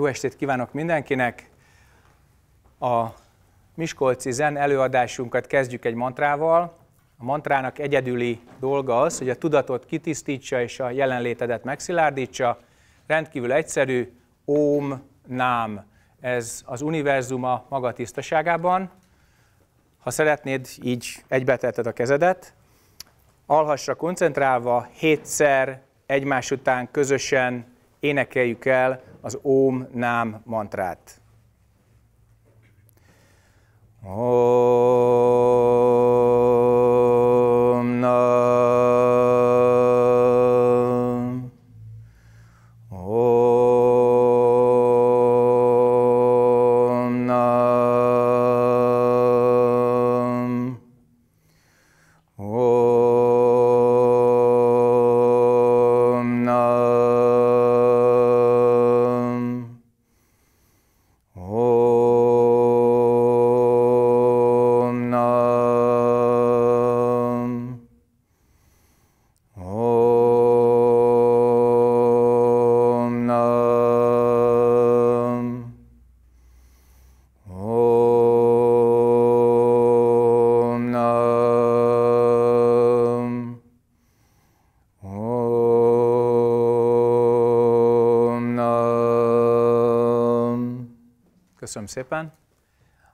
Jó estét kívánok mindenkinek! A Miskolci zen előadásunkat kezdjük egy mantrával. A mantrának egyedüli dolga az, hogy a tudatot kitisztítsa és a jelenlétedet megszilárdítsa. Rendkívül egyszerű, Om nám. Ez az univerzum a maga tisztaságában. Ha szeretnéd, így egybetetted a kezedet. Alhassra koncentrálva, hétszer egymás után közösen énekeljük el az OM Nám mantrát. Oh. Köszönöm szépen.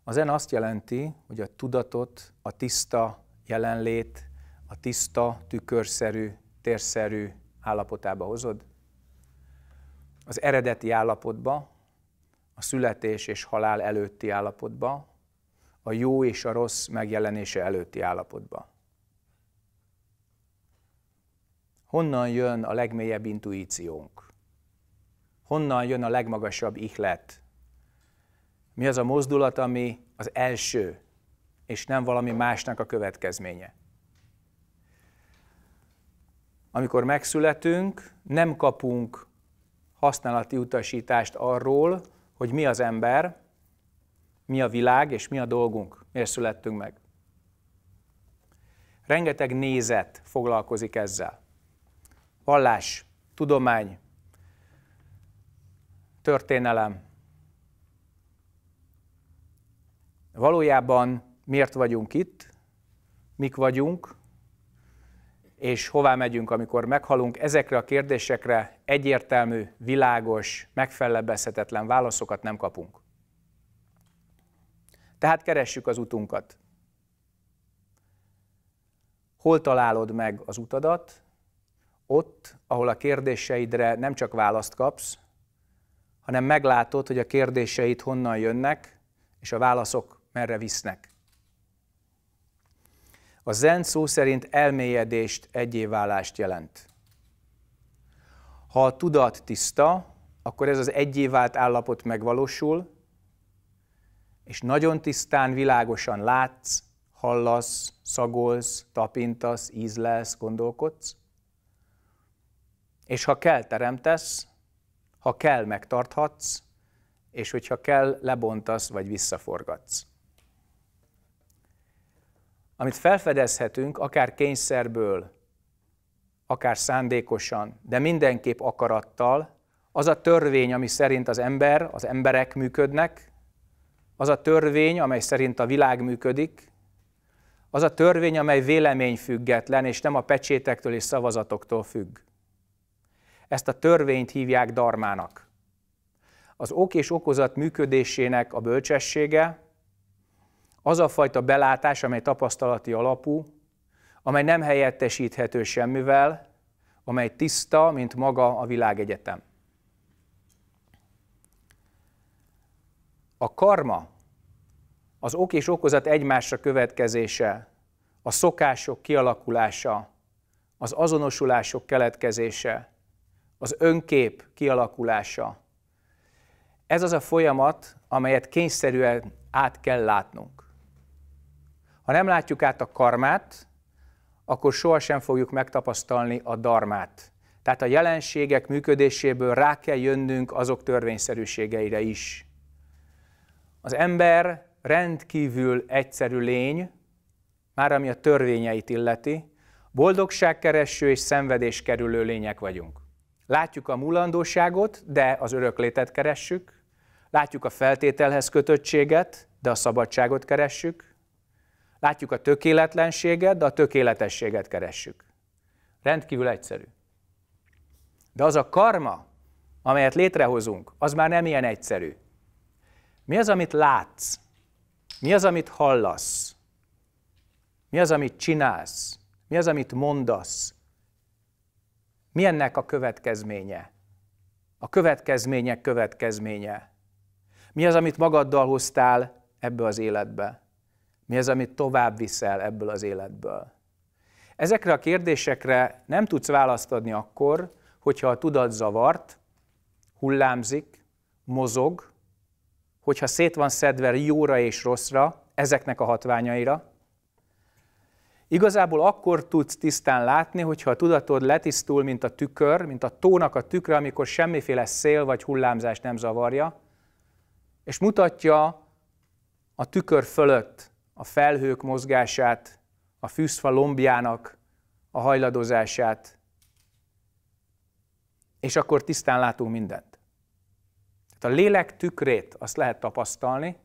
A zen azt jelenti, hogy a tudatot, a tiszta jelenlét, a tiszta, tükörszerű, térszerű állapotába hozod, az eredeti állapotba, a születés és halál előtti állapotba, a jó és a rossz megjelenése előtti állapotba. Honnan jön a legmélyebb intuíciónk? Honnan jön a legmagasabb ihlet? Mi az a mozdulat, ami az első, és nem valami másnak a következménye? Amikor megszületünk, nem kapunk használati utasítást arról, hogy mi az ember, mi a világ és mi a dolgunk, miért születtünk meg. Rengeteg nézet foglalkozik ezzel. Vallás, tudomány, történelem, Valójában miért vagyunk itt, mik vagyunk, és hová megyünk, amikor meghalunk, ezekre a kérdésekre egyértelmű, világos, megfelelbezhetetlen válaszokat nem kapunk. Tehát keressük az utunkat. Hol találod meg az utadat? Ott, ahol a kérdéseidre nem csak választ kapsz, hanem meglátod, hogy a kérdéseid honnan jönnek, és a válaszok merre visznek. A zen szó szerint elmélyedést, egyéválást jelent. Ha a tudat tiszta, akkor ez az egyévált állapot megvalósul, és nagyon tisztán, világosan látsz, hallasz, szagolsz, tapintasz, ízlelsz, gondolkodsz. És ha kell, teremtesz, ha kell, megtarthatsz, és hogyha kell, lebontasz vagy visszaforgatsz amit felfedezhetünk, akár kényszerből, akár szándékosan, de mindenképp akarattal, az a törvény, ami szerint az ember, az emberek működnek, az a törvény, amely szerint a világ működik, az a törvény, amely független, és nem a pecsétektől és szavazatoktól függ. Ezt a törvényt hívják darmának. Az ok és okozat működésének a bölcsessége, az a fajta belátás, amely tapasztalati alapú, amely nem helyettesíthető semmivel, amely tiszta, mint maga a világegyetem. A karma, az ok és okozat egymásra következése, a szokások kialakulása, az azonosulások keletkezése, az önkép kialakulása. Ez az a folyamat, amelyet kényszerűen át kell látnunk. Ha nem látjuk át a karmát, akkor sohasem fogjuk megtapasztalni a darmát. Tehát a jelenségek működéséből rá kell jönnünk azok törvényszerűségeire is. Az ember rendkívül egyszerű lény, már ami a törvényeit illeti, boldogságkereső és szenvedéskerülő lények vagyunk. Látjuk a mulandóságot, de az öröklétet keressük, látjuk a feltételhez kötöttséget, de a szabadságot keressük, Látjuk a tökéletlenséget, de a tökéletességet keressük. Rendkívül egyszerű. De az a karma, amelyet létrehozunk, az már nem ilyen egyszerű. Mi az, amit látsz? Mi az, amit hallasz? Mi az, amit csinálsz? Mi az, amit mondasz? Mi ennek a következménye? A következmények következménye. Mi az, amit magaddal hoztál ebbe az életbe? Mi az, amit tovább viszel ebből az életből? Ezekre a kérdésekre nem tudsz választ adni akkor, hogyha a tudat zavart, hullámzik, mozog, hogyha szét van szedve jóra és rosszra, ezeknek a hatványaira. Igazából akkor tudsz tisztán látni, hogyha a tudatod letisztul, mint a tükör, mint a tónak a tükre, amikor semmiféle szél vagy hullámzás nem zavarja, és mutatja a tükör fölött a felhők mozgását, a fűszfa lombjának a hajladozását, és akkor tisztán látunk mindent. Tehát a lélek tükrét azt lehet tapasztalni,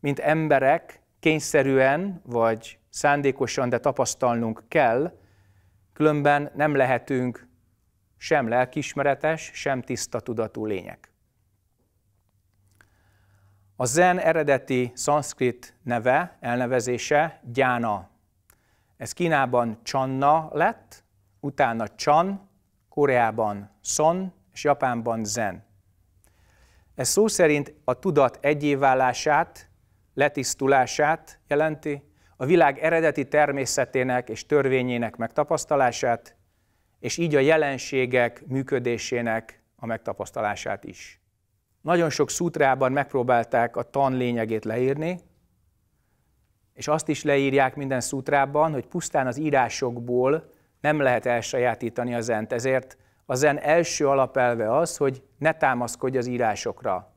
mint emberek kényszerűen vagy szándékosan, de tapasztalnunk kell, különben nem lehetünk sem lelkismeretes, sem tiszta tudatú lények. A zen eredeti szanszkrit neve, elnevezése gyána. Ez Kínában csanna lett, utána csan, Koreában son, és Japánban zen. Ez szó szerint a tudat egyéválását, letisztulását jelenti, a világ eredeti természetének és törvényének megtapasztalását, és így a jelenségek működésének a megtapasztalását is. Nagyon sok szútrában megpróbálták a tan lényegét leírni, és azt is leírják minden szútrában, hogy pusztán az írásokból nem lehet elsajátítani a zent. Ezért a zen első alapelve az, hogy ne támaszkodj az írásokra.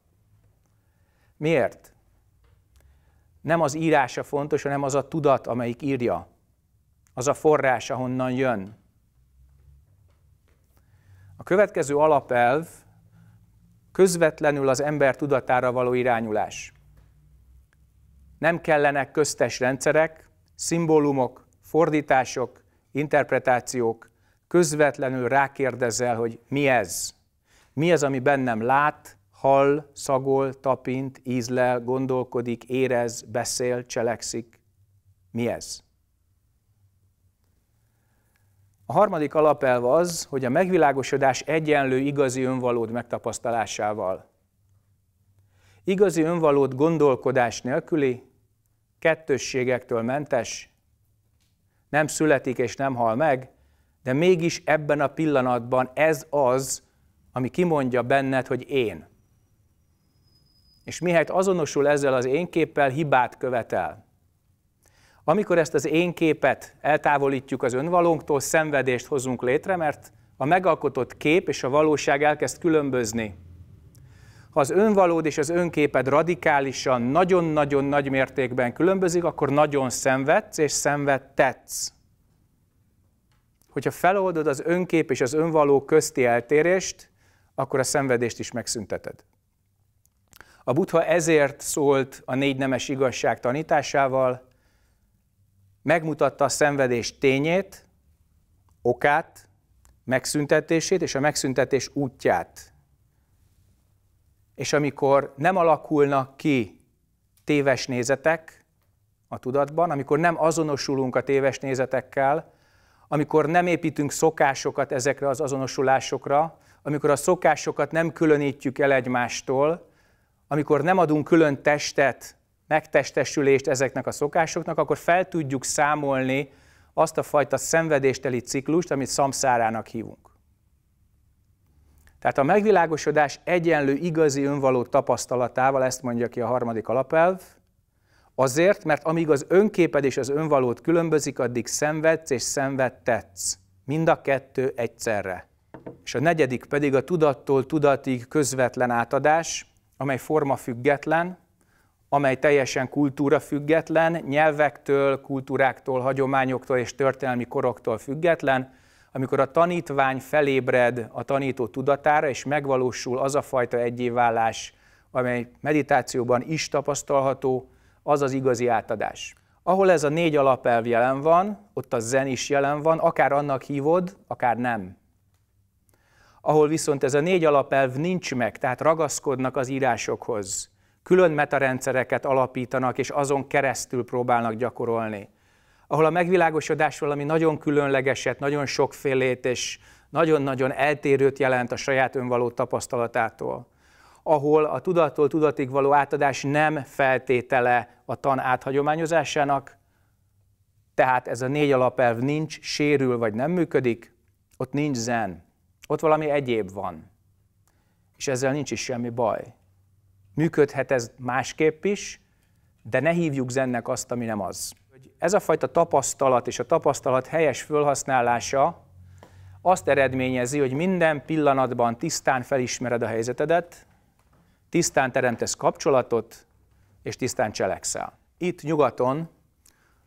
Miért? Nem az írása fontos, hanem az a tudat, amelyik írja. Az a forrás, ahonnan jön. A következő alapelv, közvetlenül az ember tudatára való irányulás. Nem kellenek köztes rendszerek, szimbólumok, fordítások, interpretációk, közvetlenül rákérdezel, hogy mi ez? Mi az, ami bennem lát, hall, szagol, tapint, ízlel, gondolkodik, érez, beszél, cselekszik? Mi ez? A harmadik alapelv az, hogy a megvilágosodás egyenlő igazi önvalód megtapasztalásával. Igazi önvalód gondolkodás nélküli, kettősségektől mentes, nem születik és nem hal meg, de mégis ebben a pillanatban ez az, ami kimondja benned, hogy én. És mihelyt azonosul ezzel az énképpel, hibát követel. Amikor ezt az én képet eltávolítjuk az önvalónktól, szenvedést hozunk létre, mert a megalkotott kép és a valóság elkezd különbözni. Ha az önvalód és az önképed radikálisan, nagyon-nagyon nagy mértékben különbözik, akkor nagyon szenvedsz és szenvedtetsz. Hogyha feloldod az önkép és az önvaló közti eltérést, akkor a szenvedést is megszünteted. A butha ezért szólt a négy nemes igazság tanításával, megmutatta a szenvedés tényét, okát, megszüntetését és a megszüntetés útját. És amikor nem alakulnak ki téves nézetek a tudatban, amikor nem azonosulunk a téves nézetekkel, amikor nem építünk szokásokat ezekre az azonosulásokra, amikor a szokásokat nem különítjük el egymástól, amikor nem adunk külön testet megtestesülést ezeknek a szokásoknak, akkor fel tudjuk számolni azt a fajta szenvedésteli ciklust, amit szamszárának hívunk. Tehát a megvilágosodás egyenlő igazi önvaló tapasztalatával, ezt mondja ki a harmadik alapelv, azért, mert amíg az önképed és az önvalót különbözik, addig szenvedsz és szenvedtetsz. Mind a kettő egyszerre. És a negyedik pedig a tudattól tudatig közvetlen átadás, amely forma független, amely teljesen kultúrafüggetlen, nyelvektől, kultúráktól, hagyományoktól és történelmi koroktól független, amikor a tanítvány felébred a tanító tudatára, és megvalósul az a fajta egyévállás, amely meditációban is tapasztalható, az az igazi átadás. Ahol ez a négy alapelv jelen van, ott a zen is jelen van, akár annak hívod, akár nem. Ahol viszont ez a négy alapelv nincs meg, tehát ragaszkodnak az írásokhoz, külön metarendszereket alapítanak, és azon keresztül próbálnak gyakorolni. Ahol a megvilágosodás valami nagyon különlegeset, nagyon sokfélét és nagyon-nagyon eltérőt jelent a saját önvaló tapasztalatától. Ahol a tudattól tudatig való átadás nem feltétele a tan áthagyományozásának, tehát ez a négy alapelv nincs, sérül vagy nem működik, ott nincs zen, ott valami egyéb van. És ezzel nincs is semmi baj működhet ez másképp is, de ne hívjuk zennek azt, ami nem az. Ez a fajta tapasztalat és a tapasztalat helyes fölhasználása azt eredményezi, hogy minden pillanatban tisztán felismered a helyzetedet, tisztán teremtesz kapcsolatot, és tisztán cselekszel. Itt nyugaton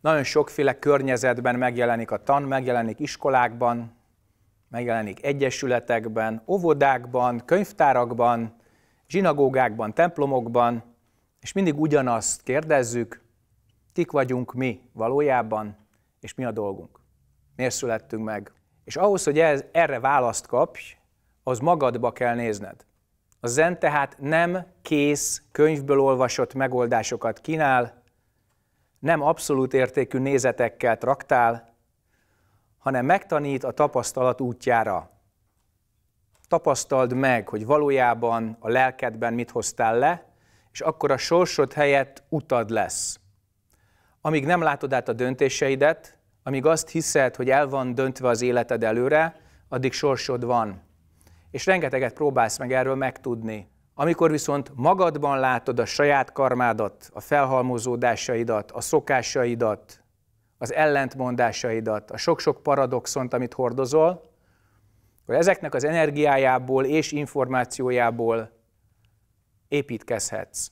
nagyon sokféle környezetben megjelenik a tan, megjelenik iskolákban, megjelenik egyesületekben, óvodákban, könyvtárakban, zsinagógákban, templomokban, és mindig ugyanazt kérdezzük, kik vagyunk mi valójában, és mi a dolgunk. Miért születtünk meg? És ahhoz, hogy ez, erre választ kapj, az magadba kell nézned. A zen tehát nem kész, könyvből olvasott megoldásokat kínál, nem abszolút értékű nézetekkel traktál, hanem megtanít a tapasztalat útjára, tapasztald meg, hogy valójában a lelkedben mit hoztál le, és akkor a sorsod helyett utad lesz. Amíg nem látod át a döntéseidet, amíg azt hiszed, hogy el van döntve az életed előre, addig sorsod van. És rengeteget próbálsz meg erről megtudni. Amikor viszont magadban látod a saját karmádat, a felhalmozódásaidat, a szokásaidat, az ellentmondásaidat, a sok-sok paradoxont, amit hordozol, akkor ezeknek az energiájából és információjából építkezhetsz.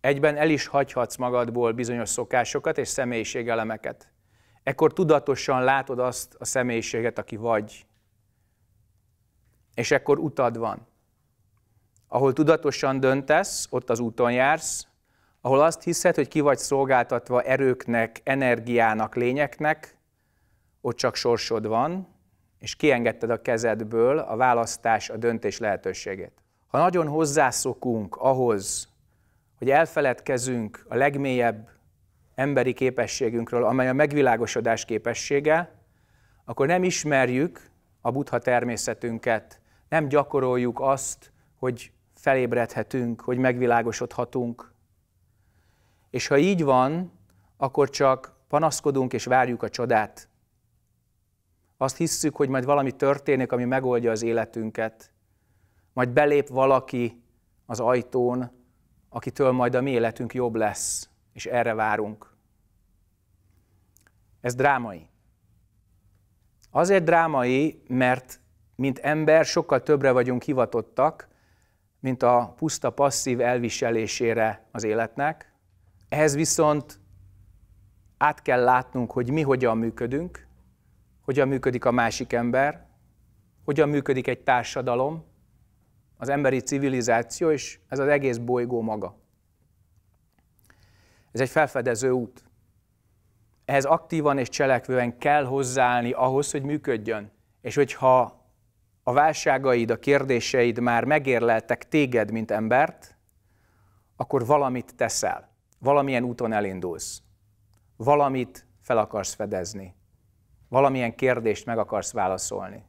Egyben el is hagyhatsz magadból bizonyos szokásokat és személyiségelemeket. Ekkor tudatosan látod azt a személyiséget, aki vagy. És ekkor utad van. Ahol tudatosan döntesz, ott az úton jársz, ahol azt hiszed, hogy ki vagy szolgáltatva erőknek, energiának, lényeknek, ott csak sorsod van, és kiengedted a kezedből a választás, a döntés lehetőségét. Ha nagyon hozzászokunk ahhoz, hogy elfeledkezünk a legmélyebb emberi képességünkről, amely a megvilágosodás képessége, akkor nem ismerjük a buddha természetünket, nem gyakoroljuk azt, hogy felébredhetünk, hogy megvilágosodhatunk. És ha így van, akkor csak panaszkodunk és várjuk a csodát. Azt hisszük, hogy majd valami történik, ami megoldja az életünket. Majd belép valaki az ajtón, akitől majd a mi életünk jobb lesz, és erre várunk. Ez drámai. Azért drámai, mert mint ember sokkal többre vagyunk hivatottak, mint a puszta passzív elviselésére az életnek. Ehhez viszont át kell látnunk, hogy mi hogyan működünk, hogyan működik a másik ember, hogyan működik egy társadalom, az emberi civilizáció és ez az egész bolygó maga. Ez egy felfedező út. Ehhez aktívan és cselekvően kell hozzáállni ahhoz, hogy működjön. És hogyha a válságaid, a kérdéseid már megérleltek téged, mint embert, akkor valamit teszel, valamilyen úton elindulsz, valamit fel akarsz fedezni, valamilyen kérdést meg akarsz válaszolni.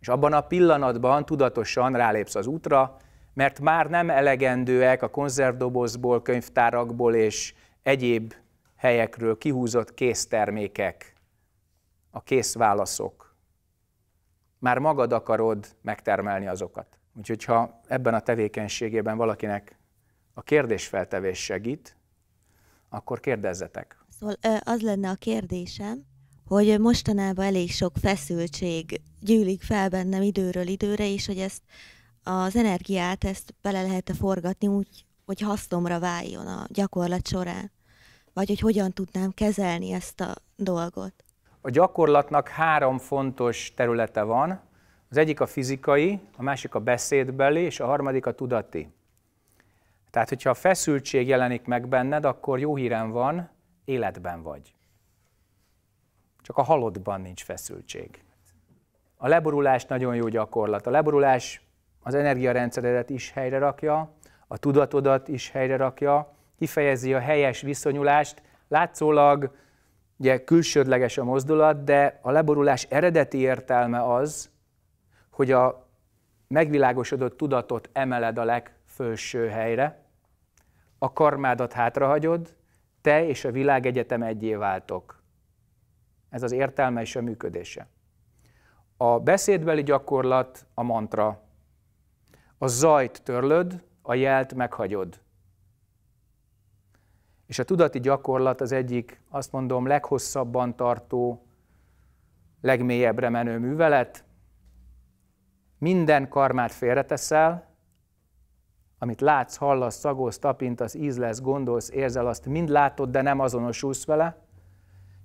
És abban a pillanatban tudatosan rálépsz az útra, mert már nem elegendőek a konzervdobozból, könyvtárakból és egyéb helyekről kihúzott késztermékek, a kész válaszok. Már magad akarod megtermelni azokat. Úgyhogy ha ebben a tevékenységében valakinek a kérdésfeltevés segít, akkor kérdezzetek. Szóval az lenne a kérdésem, hogy mostanában elég sok feszültség gyűlik fel bennem időről időre, és hogy ezt az energiát ezt bele lehet -e forgatni úgy, hogy hasznomra váljon a gyakorlat során? Vagy hogy hogyan tudnám kezelni ezt a dolgot? A gyakorlatnak három fontos területe van. Az egyik a fizikai, a másik a beszédbeli, és a harmadik a tudati. Tehát, hogyha a feszültség jelenik meg benned, akkor jó hírem van, életben vagy csak a halottban nincs feszültség. A leborulás nagyon jó gyakorlat. A leborulás az energiarendszeredet is helyre rakja, a tudatodat is helyre rakja, kifejezi a helyes viszonyulást. Látszólag ugye külsődleges a mozdulat, de a leborulás eredeti értelme az, hogy a megvilágosodott tudatot emeled a legfőső helyre, a karmádat hátrahagyod, te és a világegyetem egyé váltok. Ez az értelme és a működése. A beszédbeli gyakorlat a mantra. A zajt törlöd, a jelt meghagyod. És a tudati gyakorlat az egyik, azt mondom, leghosszabban tartó, legmélyebbre menő művelet. Minden karmát félreteszel, amit látsz, hallasz, szagolsz, tapintasz, ízlesz, gondolsz, érzel, azt mind látod, de nem azonosulsz vele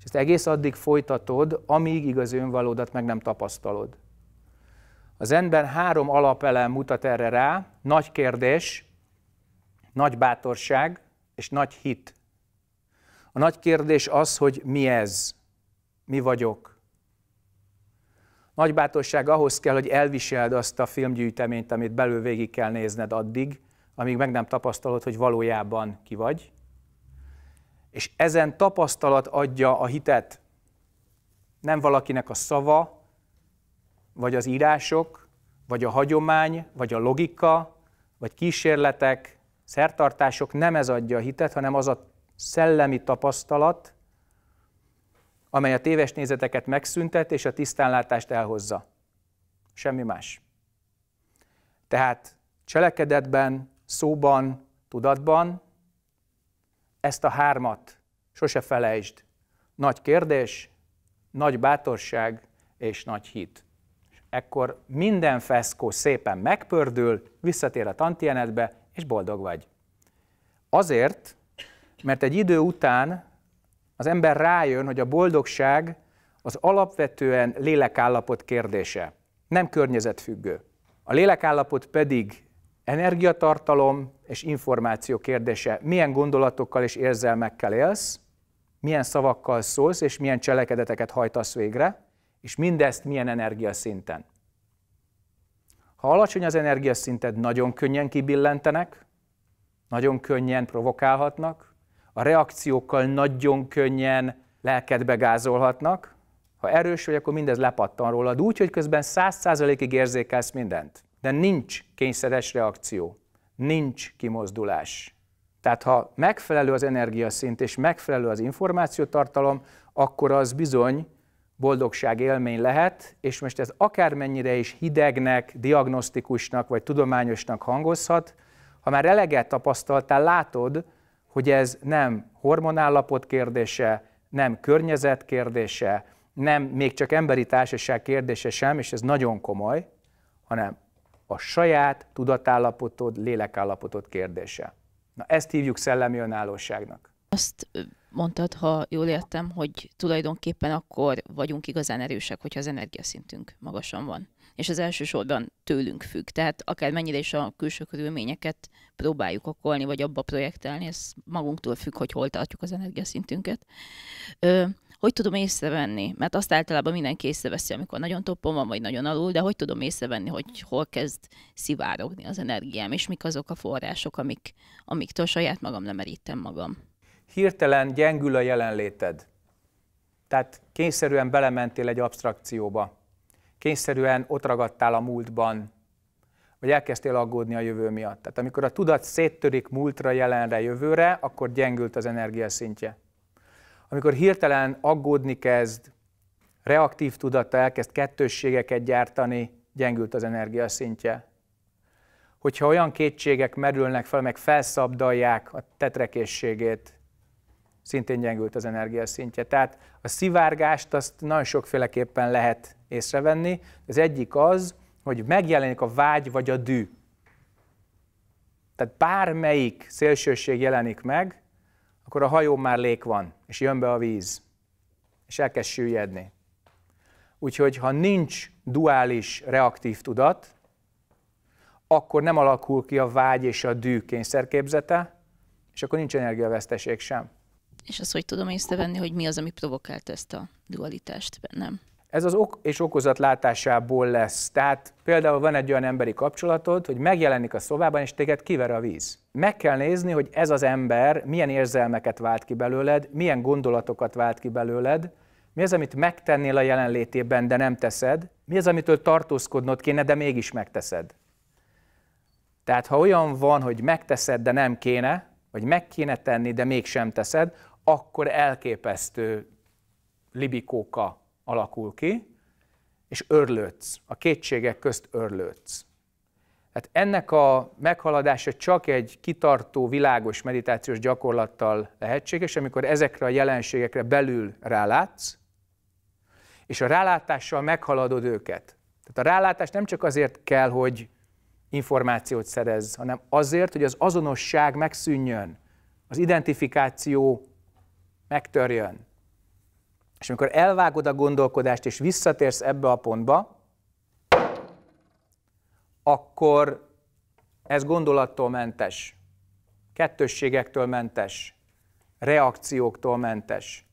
ezt egész addig folytatod, amíg igaz önvalódat meg nem tapasztalod. Az ember három alapelem mutat erre rá, nagy kérdés, nagy bátorság és nagy hit. A nagy kérdés az, hogy mi ez, mi vagyok. Nagy bátorság ahhoz kell, hogy elviseld azt a filmgyűjteményt, amit belül végig kell nézned addig, amíg meg nem tapasztalod, hogy valójában ki vagy. És ezen tapasztalat adja a hitet. Nem valakinek a szava, vagy az írások, vagy a hagyomány, vagy a logika, vagy kísérletek, szertartások nem ez adja a hitet, hanem az a szellemi tapasztalat, amely a téves nézeteket megszüntet és a tisztánlátást elhozza. Semmi más. Tehát cselekedetben, szóban, tudatban ezt a hármat sose felejtsd. Nagy kérdés, nagy bátorság és nagy hit. Ekkor minden feszkó szépen megpördül, visszatér a tantienetbe, és boldog vagy. Azért, mert egy idő után az ember rájön, hogy a boldogság az alapvetően lélekállapot kérdése, nem környezetfüggő. A lélekállapot pedig energiatartalom és információ kérdése. Milyen gondolatokkal és érzelmekkel élsz, milyen szavakkal szólsz, és milyen cselekedeteket hajtasz végre, és mindezt milyen energiaszinten. Ha alacsony az energiaszinted, nagyon könnyen kibillentenek, nagyon könnyen provokálhatnak, a reakciókkal nagyon könnyen lelkedbe gázolhatnak. Ha erős vagy, akkor mindez lepattan rólad úgy, hogy közben száz százalékig érzékelsz mindent. De nincs kényszeres reakció, nincs kimozdulás. Tehát ha megfelelő az energiaszint és megfelelő az információtartalom, akkor az bizony boldogság élmény lehet, és most ez akármennyire is hidegnek, diagnosztikusnak vagy tudományosnak hangozhat, ha már eleget tapasztaltál, látod, hogy ez nem hormonállapot kérdése, nem környezet kérdése, nem még csak emberi társaság kérdése sem, és ez nagyon komoly, hanem a saját tudatállapotod, lélekállapotod kérdése. Na ezt hívjuk szellemi önállóságnak. Azt mondtad, ha jól értem, hogy tulajdonképpen akkor vagyunk igazán erősek, hogyha az energiaszintünk magasan van. És az elsősorban tőlünk függ. Tehát akár mennyire is a külső körülményeket próbáljuk okolni, vagy abba projektelni, ez magunktól függ, hogy hol tartjuk az energiaszintünket. Ö, hogy tudom észrevenni? Mert azt általában mindenki észreveszi, amikor nagyon toppon van, vagy nagyon alul, de hogy tudom észrevenni, hogy hol kezd szivárogni az energiám, és mik azok a források, amik, amiktől saját magam lemerítem magam. Hirtelen gyengül a jelenléted. Tehát kényszerűen belementél egy abstrakcióba. Kényszerűen ott ragadtál a múltban, vagy elkezdtél aggódni a jövő miatt. Tehát amikor a tudat széttörik múltra, jelenre, jövőre, akkor gyengült az energia szintje amikor hirtelen aggódni kezd, reaktív tudata elkezd kettősségeket gyártani, gyengült az energia szintje. Hogyha olyan kétségek merülnek fel, meg felszabdalják a tetrekészségét, szintén gyengült az energia szintje. Tehát a szivárgást azt nagyon sokféleképpen lehet észrevenni. Az egyik az, hogy megjelenik a vágy vagy a dű. Tehát bármelyik szélsőség jelenik meg, akkor a hajó már lék van, és jön be a víz, és elkezd süllyedni. Úgyhogy ha nincs duális reaktív tudat, akkor nem alakul ki a vágy és a dű kényszerképzete, és akkor nincs energiaveszteség sem. És azt hogy tudom észrevenni, hogy mi az, ami provokált ezt a dualitást bennem? Ez az ok és okozat látásából lesz. Tehát például van egy olyan emberi kapcsolatod, hogy megjelenik a szobában, és téged kiver a víz. Meg kell nézni, hogy ez az ember milyen érzelmeket vált ki belőled, milyen gondolatokat vált ki belőled, mi az, amit megtennél a jelenlétében, de nem teszed, mi az, amitől tartózkodnod kéne, de mégis megteszed. Tehát ha olyan van, hogy megteszed, de nem kéne, vagy meg kéne tenni, de mégsem teszed, akkor elképesztő libikóka alakul ki, és örlődsz, a kétségek közt örlődsz. Hát ennek a meghaladása csak egy kitartó, világos meditációs gyakorlattal lehetséges, amikor ezekre a jelenségekre belül rálátsz, és a rálátással meghaladod őket. Tehát a rálátás nem csak azért kell, hogy információt szerez, hanem azért, hogy az azonosság megszűnjön, az identifikáció megtörjön. És amikor elvágod a gondolkodást, és visszatérsz ebbe a pontba, akkor ez gondolattól mentes, kettősségektől mentes, reakcióktól mentes.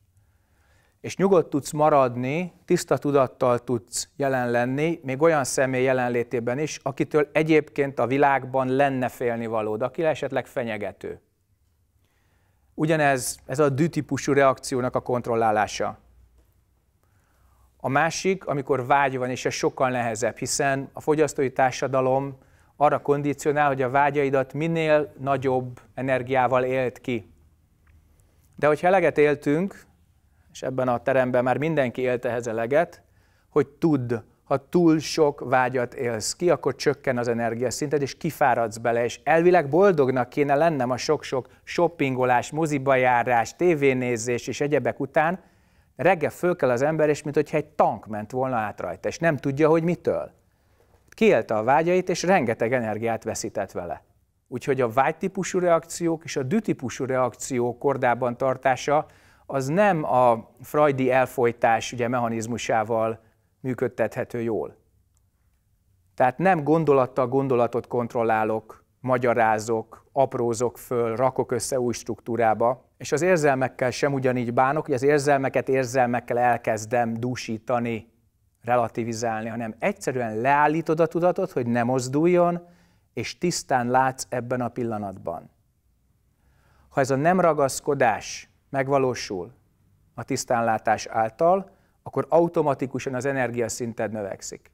És nyugodt tudsz maradni, tiszta tudattal tudsz jelen lenni, még olyan személy jelenlétében is, akitől egyébként a világban lenne félnivalód, aki esetleg fenyegető. Ugyanez ez a dű típusú reakciónak a kontrollálása. A másik, amikor vágy van, és ez sokkal nehezebb, hiszen a fogyasztói társadalom arra kondicionál, hogy a vágyaidat minél nagyobb energiával élt ki. De hogyha eleget éltünk, és ebben a teremben már mindenki élt ehhez eleget, hogy tudd, ha túl sok vágyat élsz ki, akkor csökken az energiaszinted, és kifáradsz bele, és elvileg boldognak kéne lennem a sok-sok shoppingolás, moziba járás, tévénézés és egyebek után, Reggel föl kell az ember, és mintha egy tank ment volna át rajta, és nem tudja, hogy mitől. Kiélte a vágyait, és rengeteg energiát veszített vele. Úgyhogy a vágytípusú reakciók és a dütípusú reakciók kordában tartása az nem a freudi elfolytás ugye, mechanizmusával működtethető jól. Tehát nem gondolattal gondolatot kontrollálok, magyarázok, aprózok föl, rakok össze új struktúrába, és az érzelmekkel sem ugyanígy bánok, hogy az érzelmeket érzelmekkel elkezdem dúsítani, relativizálni, hanem egyszerűen leállítod a tudatot, hogy ne mozduljon, és tisztán látsz ebben a pillanatban. Ha ez a nem ragaszkodás megvalósul a tisztánlátás által, akkor automatikusan az energiaszinted növekszik.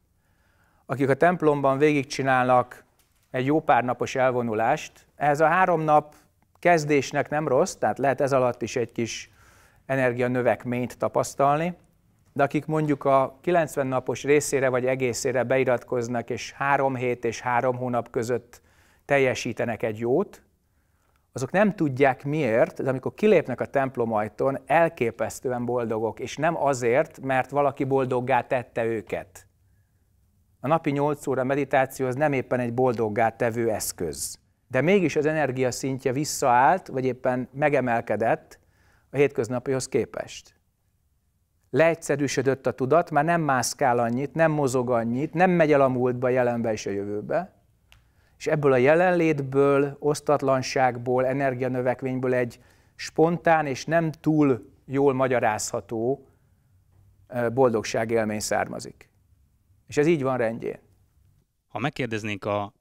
Akik a templomban végigcsinálnak egy jó pár napos elvonulást. Ez a három nap kezdésnek nem rossz, tehát lehet ez alatt is egy kis energianövekményt tapasztalni, de akik mondjuk a 90 napos részére vagy egészére beiratkoznak, és három hét és három hónap között teljesítenek egy jót, azok nem tudják miért, de amikor kilépnek a templom ajtón, elképesztően boldogok, és nem azért, mert valaki boldoggá tette őket, a napi 8 óra meditáció az nem éppen egy boldoggá tevő eszköz. De mégis az energia szintje visszaállt, vagy éppen megemelkedett a hétköznapihoz képest. Leegyszerűsödött a tudat, már nem mászkál annyit, nem mozog annyit, nem megy el a múltba, jelenbe és a jövőbe, és ebből a jelenlétből, osztatlanságból, energianövekvényből egy spontán és nem túl jól magyarázható élmény származik. És ez így van rendjén. Ha megkérdeznénk a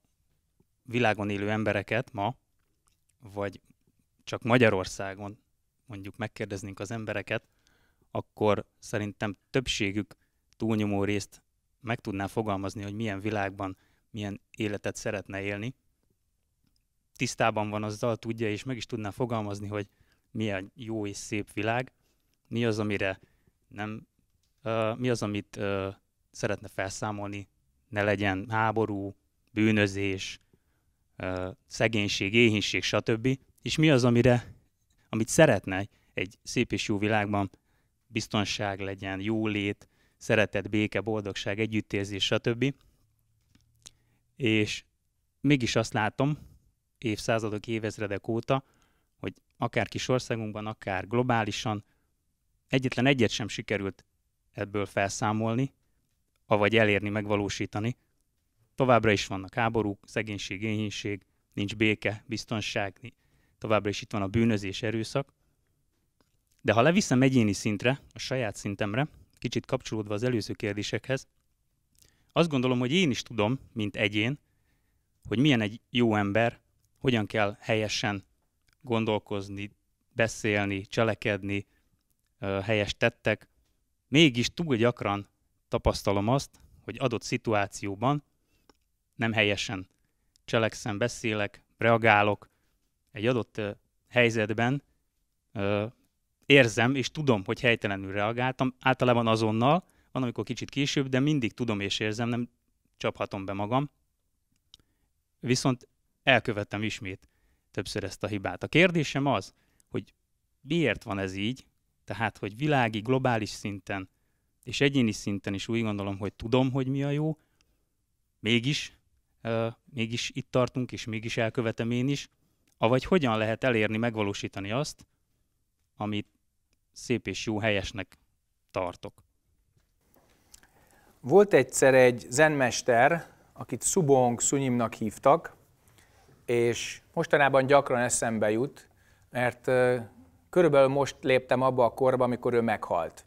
világon élő embereket ma, vagy csak Magyarországon mondjuk megkérdeznénk az embereket, akkor szerintem többségük túlnyomó részt meg tudná fogalmazni, hogy milyen világban milyen életet szeretne élni. Tisztában van azzal, tudja, és meg is tudná fogalmazni, hogy milyen jó és szép világ, mi az, amire nem, uh, mi az, amit uh, szeretne felszámolni, ne legyen háború, bűnözés, szegénység, éhínség, stb. És mi az, amire, amit szeretne egy szép és jó világban, biztonság legyen, jó lét, szeretet, béke, boldogság, együttérzés, stb. És mégis azt látom, évszázadok, évezredek óta, hogy akár kis országunkban, akár globálisan, egyetlen egyet sem sikerült ebből felszámolni, avagy elérni, megvalósítani. Továbbra is vannak háborúk, szegénység, éhínség, nincs béke, biztonság, továbbra is itt van a bűnözés, erőszak. De ha leviszem egyéni szintre, a saját szintemre, kicsit kapcsolódva az előző kérdésekhez, azt gondolom, hogy én is tudom, mint egyén, hogy milyen egy jó ember, hogyan kell helyesen gondolkozni, beszélni, cselekedni, helyes tettek, mégis túl gyakran tapasztalom azt, hogy adott szituációban nem helyesen cselekszem, beszélek, reagálok. Egy adott helyzetben érzem és tudom, hogy helytelenül reagáltam, általában azonnal, van, amikor kicsit később, de mindig tudom és érzem, nem csaphatom be magam. Viszont elkövettem ismét többször ezt a hibát. A kérdésem az, hogy miért van ez így, tehát hogy világi, globális szinten és egyéni szinten is úgy gondolom, hogy tudom, hogy mi a jó, mégis, euh, mégis itt tartunk, és mégis elkövetem én is, avagy hogyan lehet elérni, megvalósítani azt, amit szép és jó helyesnek tartok. Volt egyszer egy zenmester, akit Subong Sunyimnak hívtak, és mostanában gyakran eszembe jut, mert körülbelül most léptem abba a korba, amikor ő meghalt.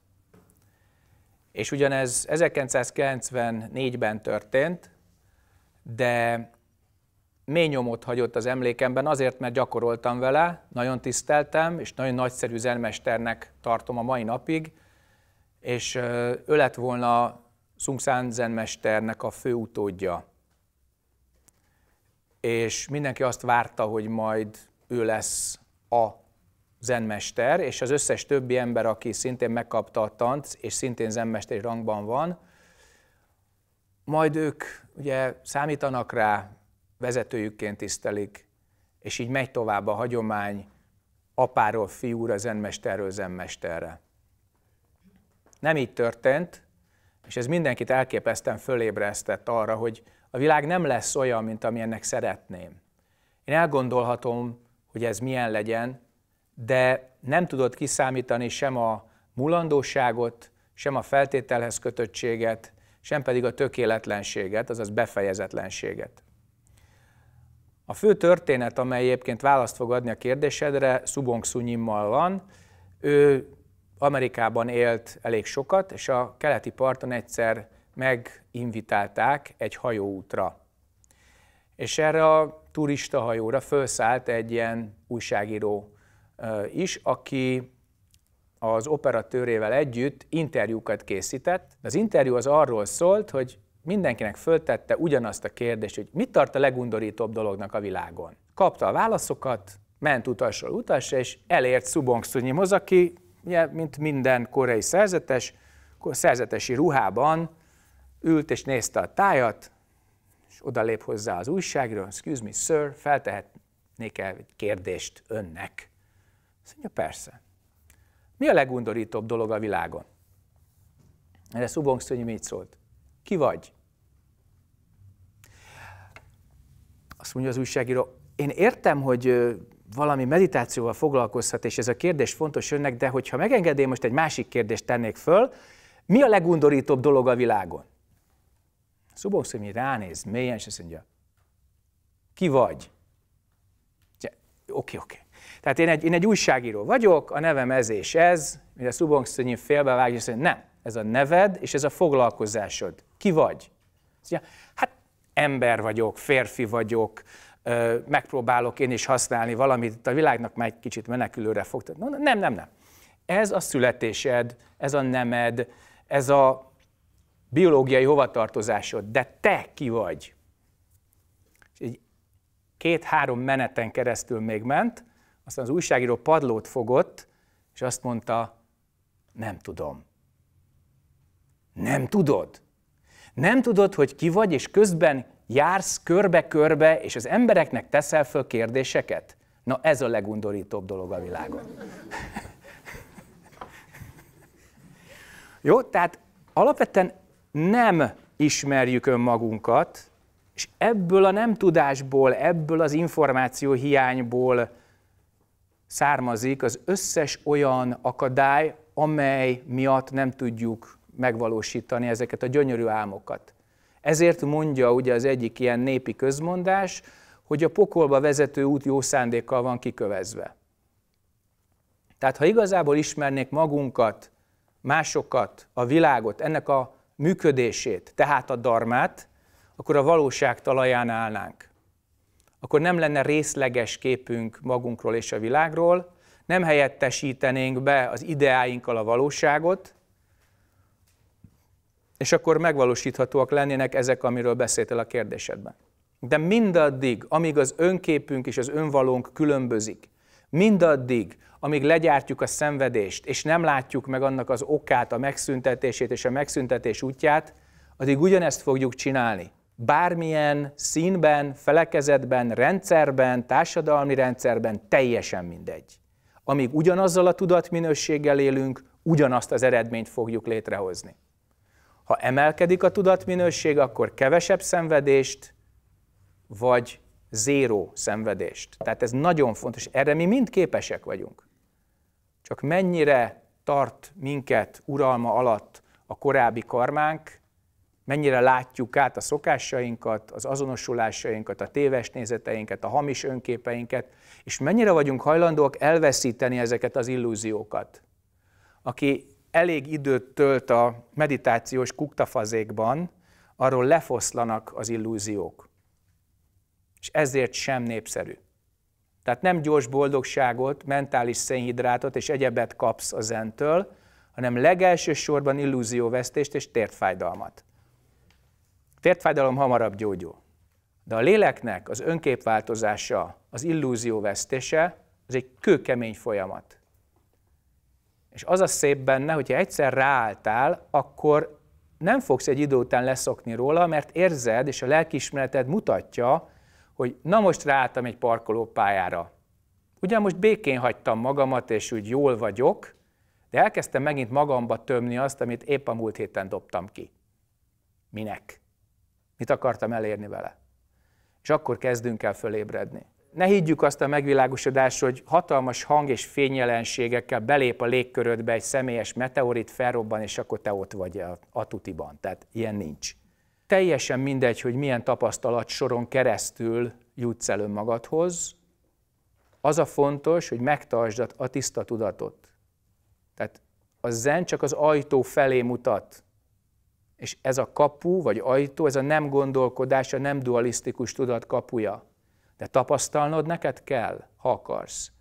És ugyanez 1994-ben történt, de mély nyomot hagyott az emlékemben azért, mert gyakoroltam vele, nagyon tiszteltem, és nagyon nagyszerű zenmesternek tartom a mai napig, és ő lett volna Szungszán zenmesternek a fő utódja. És mindenki azt várta, hogy majd ő lesz a zenmester, és az összes többi ember, aki szintén megkapta a tant, és szintén zenmesteri rangban van, majd ők ugye számítanak rá, vezetőjükként tisztelik, és így megy tovább a hagyomány apáról fiúra, zenmesterről zenmesterre. Nem így történt, és ez mindenkit elképesztően fölébresztett arra, hogy a világ nem lesz olyan, mint amilyennek szeretném. Én elgondolhatom, hogy ez milyen legyen, de nem tudott kiszámítani sem a mulandóságot, sem a feltételhez kötöttséget, sem pedig a tökéletlenséget, azaz befejezetlenséget. A fő történet, amely egyébként választ fog adni a kérdésedre, Subong Sunyimmal van. Ő Amerikában élt elég sokat, és a keleti parton egyszer meginvitálták egy hajóútra. És erre a turista hajóra felszállt egy ilyen újságíró is, aki az operatőrével együtt interjúkat készített. Az interjú az arról szólt, hogy mindenkinek föltette ugyanazt a kérdést, hogy mit tart a legundorítóbb dolognak a világon. Kapta a válaszokat, ment utasról utasra, és elért Subong Sunyimhoz, aki, mint minden koreai szerzetes, szerzetesi ruhában ült és nézte a tájat, és odalép hozzá az újságról, excuse me, sir, feltehetnék-e egy kérdést önnek? Azt mondja, persze. Mi a legundorítóbb dolog a világon? Erre Szubong Szönyi mit szólt. Ki vagy? Azt mondja az újságíró, én értem, hogy valami meditációval foglalkozhat, és ez a kérdés fontos önnek, de hogyha megengedél, most egy másik kérdést tennék föl, mi a legundorítóbb dolog a világon? Szubong Szönyi ránéz mélyen, és azt mondja, ki vagy? Oké, oké. Okay, okay. Tehát én egy, én egy újságíró vagyok, a nevem ez és ez, a Szubong Szönyi félbevágja, és mondja, nem, ez a neved és ez a foglalkozásod. Ki vagy? mondja, hát ember vagyok, férfi vagyok, megpróbálok én is használni valamit, a világnak már egy kicsit menekülőre fogtad. No, nem, nem, nem. Ez a születésed, ez a nemed, ez a biológiai hovatartozásod, de te ki vagy. két-három meneten keresztül még ment, aztán az újságíró padlót fogott, és azt mondta, nem tudom. Nem tudod? Nem tudod, hogy ki vagy, és közben jársz körbe-körbe, és az embereknek teszel föl kérdéseket? Na ez a legundorítóbb dolog a világon. Jó, tehát alapvetően nem ismerjük önmagunkat, és ebből a nem tudásból, ebből az információ hiányból származik az összes olyan akadály, amely miatt nem tudjuk megvalósítani ezeket a gyönyörű álmokat. Ezért mondja ugye az egyik ilyen népi közmondás, hogy a pokolba vezető út jó szándékkal van kikövezve. Tehát ha igazából ismernék magunkat, másokat, a világot, ennek a működését, tehát a darmát, akkor a valóság talaján állnánk akkor nem lenne részleges képünk magunkról és a világról, nem helyettesítenénk be az ideáinkkal a valóságot, és akkor megvalósíthatóak lennének ezek, amiről beszéltél a kérdésedben. De mindaddig, amíg az önképünk és az önvalónk különbözik, mindaddig, amíg legyártjuk a szenvedést, és nem látjuk meg annak az okát, a megszüntetését és a megszüntetés útját, addig ugyanezt fogjuk csinálni bármilyen színben, felekezetben, rendszerben, társadalmi rendszerben, teljesen mindegy. Amíg ugyanazzal a tudatminőséggel élünk, ugyanazt az eredményt fogjuk létrehozni. Ha emelkedik a tudatminőség, akkor kevesebb szenvedést, vagy zéró szenvedést. Tehát ez nagyon fontos, erre mi mind képesek vagyunk. Csak mennyire tart minket uralma alatt a korábbi karmánk, mennyire látjuk át a szokásainkat, az azonosulásainkat, a téves nézeteinket, a hamis önképeinket, és mennyire vagyunk hajlandóak elveszíteni ezeket az illúziókat. Aki elég időt tölt a meditációs kuktafazékban, arról lefoszlanak az illúziók. És ezért sem népszerű. Tehát nem gyors boldogságot, mentális szénhidrátot és egyebet kapsz a zentől, hanem legelső sorban illúzióvesztést és tértfájdalmat tértfájdalom hamarabb gyógyul. De a léleknek az önképváltozása, az illúzió vesztése, az egy kőkemény folyamat. És az a szép benne, hogyha egyszer ráálltál, akkor nem fogsz egy idő után leszokni róla, mert érzed, és a lelkiismereted mutatja, hogy na most ráálltam egy parkolópályára. Ugyan most békén hagytam magamat, és úgy jól vagyok, de elkezdtem megint magamba tömni azt, amit épp a múlt héten dobtam ki. Minek? Mit akartam elérni vele? És akkor kezdünk el fölébredni. Ne higgyük azt a megvilágosodás, hogy hatalmas hang és fényjelenségekkel belép a légkörödbe egy személyes meteorit, felrobban, és akkor te ott vagy a, a tutiban. Tehát ilyen nincs. Teljesen mindegy, hogy milyen tapasztalat soron keresztül jutsz el önmagadhoz, az a fontos, hogy megtartsd a tiszta tudatot. Tehát a zen csak az ajtó felé mutat, és ez a kapu, vagy ajtó, ez a nem gondolkodás, a nem dualisztikus tudat kapuja. De tapasztalnod neked kell, ha akarsz.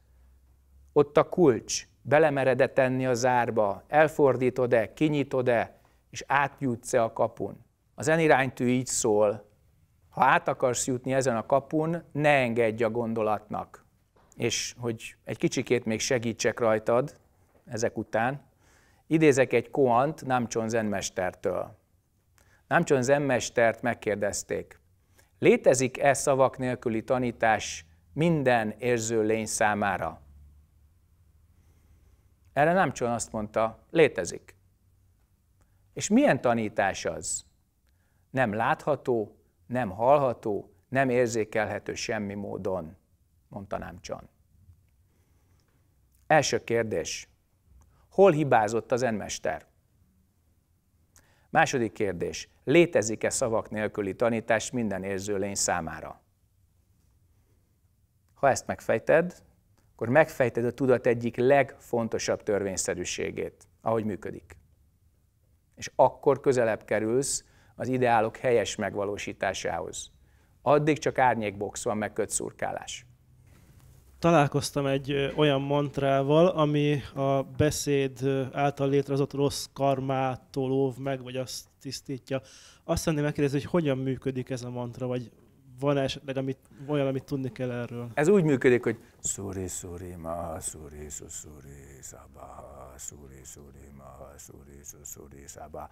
Ott a kulcs, belemered-e tenni a zárba, elfordítod-e, kinyitod-e, és átjutsz-e a kapun. Az eniránytű így szól, ha át akarsz jutni ezen a kapun, ne engedj a gondolatnak. És hogy egy kicsikét még segítsek rajtad ezek után, idézek egy koant Namcson zenmestertől. Námcson zenmestert megkérdezték, létezik-e szavak nélküli tanítás minden érző lény számára? Erre Námcson azt mondta, létezik. És milyen tanítás az? Nem látható, nem hallható, nem érzékelhető semmi módon, mondta Námcson. Első kérdés. Hol hibázott az enmester? Második kérdés. Létezik-e szavak nélküli tanítás minden lény számára? Ha ezt megfejted, akkor megfejted a tudat egyik legfontosabb törvényszerűségét, ahogy működik. És akkor közelebb kerülsz az ideálok helyes megvalósításához. Addig csak árnyékbox van, meg kötszurkálás találkoztam egy olyan mantrával, ami a beszéd által létrehozott rossz karmától óv meg, vagy azt tisztítja. Azt szeretném megkérdezni, hogy hogyan működik ez a mantra, vagy van esetleg amit, olyan, amit tudni kell erről? Ez úgy működik, hogy szuri szuri ma, szuri su szuri szabá, szuri szuri ma, szuri su szuri szabá.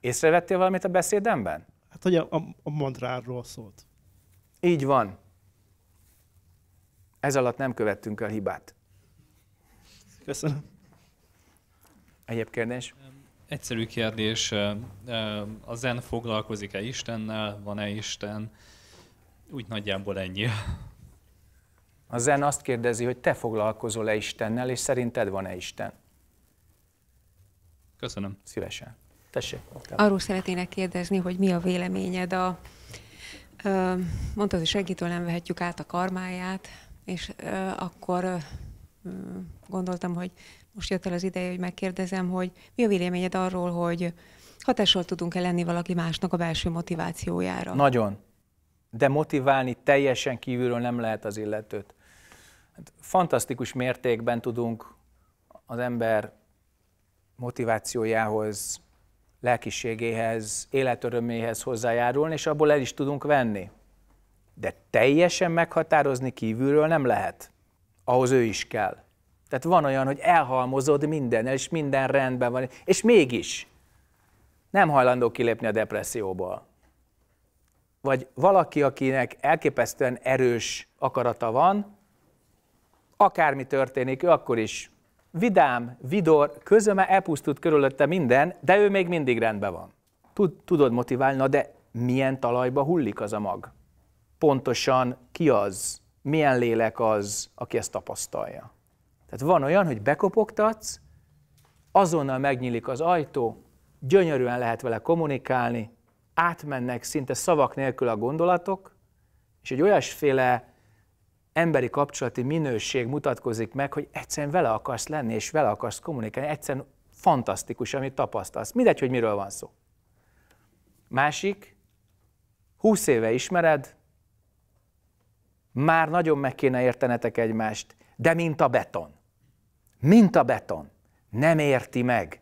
Észrevettél valamit a beszédemben? Hát, hogy a, a, a mantráról szólt. Így van. Ez alatt nem követtünk el hibát. Köszönöm. Egyéb kérdés? Egyszerű kérdés. A zen foglalkozik-e Istennel? Van-e Isten? Úgy nagyjából ennyi. A zen azt kérdezi, hogy te foglalkozol-e Istennel, és szerinted van-e Isten? Köszönöm. Szívesen. Tessék. Arról szeretnének kérdezni, hogy mi a véleményed a... Mondtad, hogy segítől nem vehetjük át a karmáját, és akkor gondoltam, hogy most jött el az ideje, hogy megkérdezem, hogy mi a véleményed arról, hogy hatással tudunk-e lenni valaki másnak a belső motivációjára? Nagyon. De motiválni teljesen kívülről nem lehet az illetőt. Hát fantasztikus mértékben tudunk az ember motivációjához, lelkiségéhez, életöröméhez hozzájárulni, és abból el is tudunk venni de teljesen meghatározni kívülről nem lehet. Ahhoz ő is kell. Tehát van olyan, hogy elhalmozod minden és minden rendben van, és mégis nem hajlandó kilépni a depresszióból. Vagy valaki, akinek elképesztően erős akarata van, akármi történik, ő akkor is vidám, vidor, közöme elpusztult körülötte minden, de ő még mindig rendben van. Tud, tudod motiválni, na de milyen talajba hullik az a mag? pontosan ki az, milyen lélek az, aki ezt tapasztalja. Tehát van olyan, hogy bekopogtatsz, azonnal megnyílik az ajtó, gyönyörűen lehet vele kommunikálni, átmennek szinte szavak nélkül a gondolatok, és egy olyasféle emberi kapcsolati minőség mutatkozik meg, hogy egyszerűen vele akarsz lenni, és vele akarsz kommunikálni. Egyszerűen fantasztikus, amit tapasztalsz. Mindegy, hogy miről van szó. Másik, húsz éve ismered, már nagyon meg kéne értenetek egymást, de mint a beton. Mint a beton. Nem érti meg.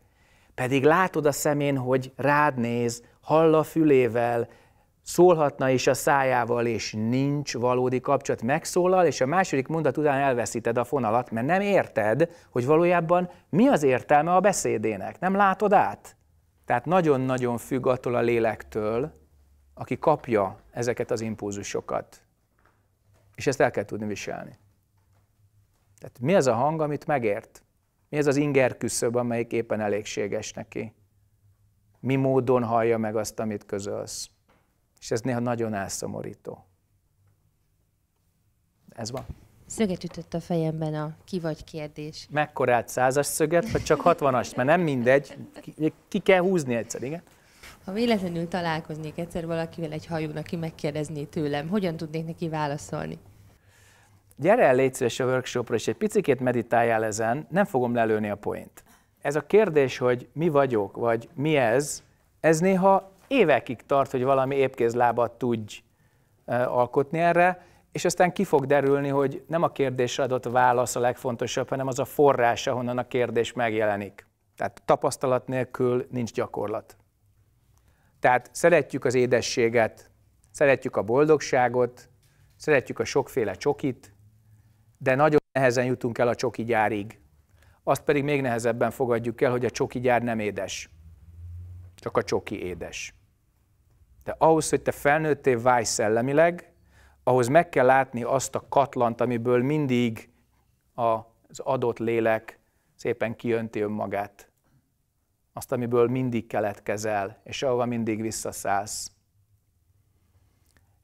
Pedig látod a szemén, hogy rád néz, hall a fülével, szólhatna is a szájával, és nincs valódi kapcsolat, megszólal, és a második mondat után elveszíted a fonalat, mert nem érted, hogy valójában mi az értelme a beszédének. Nem látod át? Tehát nagyon-nagyon függ attól a lélektől, aki kapja ezeket az impulzusokat. És ezt el kell tudni viselni. Tehát mi az a hang, amit megért? Mi ez az inger küszöb, amelyik éppen elégséges neki? Mi módon hallja meg azt, amit közölsz? És ez néha nagyon elszomorító. Ez van. Szöget ütött a fejemben a ki vagy kérdés. Mekkorát százas szöget, vagy csak hatvanast, mert nem mindegy. Ki kell húzni egyszer, igen? Ha véletlenül találkoznék egyszer valakivel egy hajón, aki megkérdezné tőlem, hogyan tudnék neki válaszolni? Gyere el, légy a workshopra, és egy picit meditáljál ezen, nem fogom lelőni a point. Ez a kérdés, hogy mi vagyok, vagy mi ez, ez néha évekig tart, hogy valami épkézlábat tudj alkotni erre, és aztán ki fog derülni, hogy nem a kérdésre adott válasz a legfontosabb, hanem az a forrás, ahonnan a kérdés megjelenik. Tehát tapasztalat nélkül nincs gyakorlat. Tehát szeretjük az édességet, szeretjük a boldogságot, szeretjük a sokféle csokit, de nagyon nehezen jutunk el a csoki gyárig. Azt pedig még nehezebben fogadjuk el, hogy a csoki gyár nem édes. Csak a csoki édes. De ahhoz, hogy te felnőtté válj szellemileg, ahhoz meg kell látni azt a katlant, amiből mindig az adott lélek szépen kijönti önmagát azt, amiből mindig keletkezel, és ahova mindig visszaszállsz.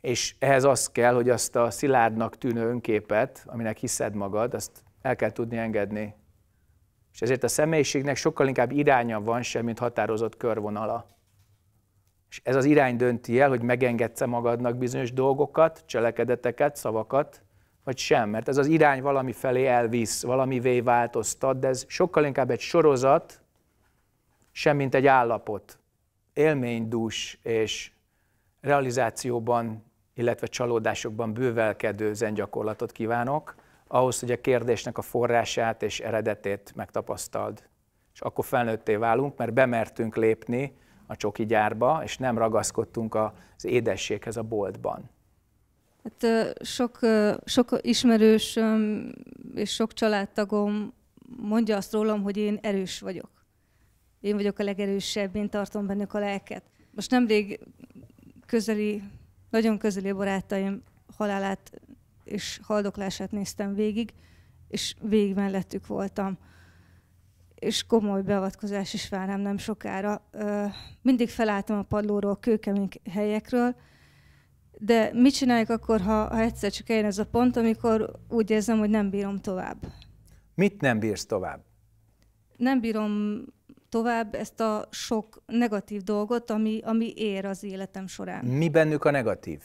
És ehhez az kell, hogy azt a szilárdnak tűnő önképet, aminek hiszed magad, azt el kell tudni engedni. És ezért a személyiségnek sokkal inkább iránya van sem, mint határozott körvonala. És ez az irány dönti el, hogy megengedsz magadnak bizonyos dolgokat, cselekedeteket, szavakat, vagy sem. Mert ez az irány valami felé elvisz, valamivé változtat, de ez sokkal inkább egy sorozat, sem mint egy állapot, élménydús és realizációban, illetve csalódásokban bővelkedő zengyakorlatot kívánok, ahhoz, hogy a kérdésnek a forrását és eredetét megtapasztald. És akkor felnőtté válunk, mert bemertünk lépni a csoki gyárba, és nem ragaszkodtunk az édességhez a boltban. Hát, sok, sok ismerős és sok családtagom mondja azt rólam, hogy én erős vagyok én vagyok a legerősebb, én tartom bennük a lelket. Most nemrég közeli, nagyon közeli barátaim halálát és haldoklását néztem végig, és végig mellettük voltam. És komoly beavatkozás is várám nem sokára. Mindig felálltam a padlóról, kőkemény helyekről, de mit csináljak akkor, ha, ha egyszer csak eljön ez a pont, amikor úgy érzem, hogy nem bírom tovább? Mit nem bírsz tovább? Nem bírom tovább ezt a sok negatív dolgot, ami, ami ér az életem során. Mi bennük a negatív?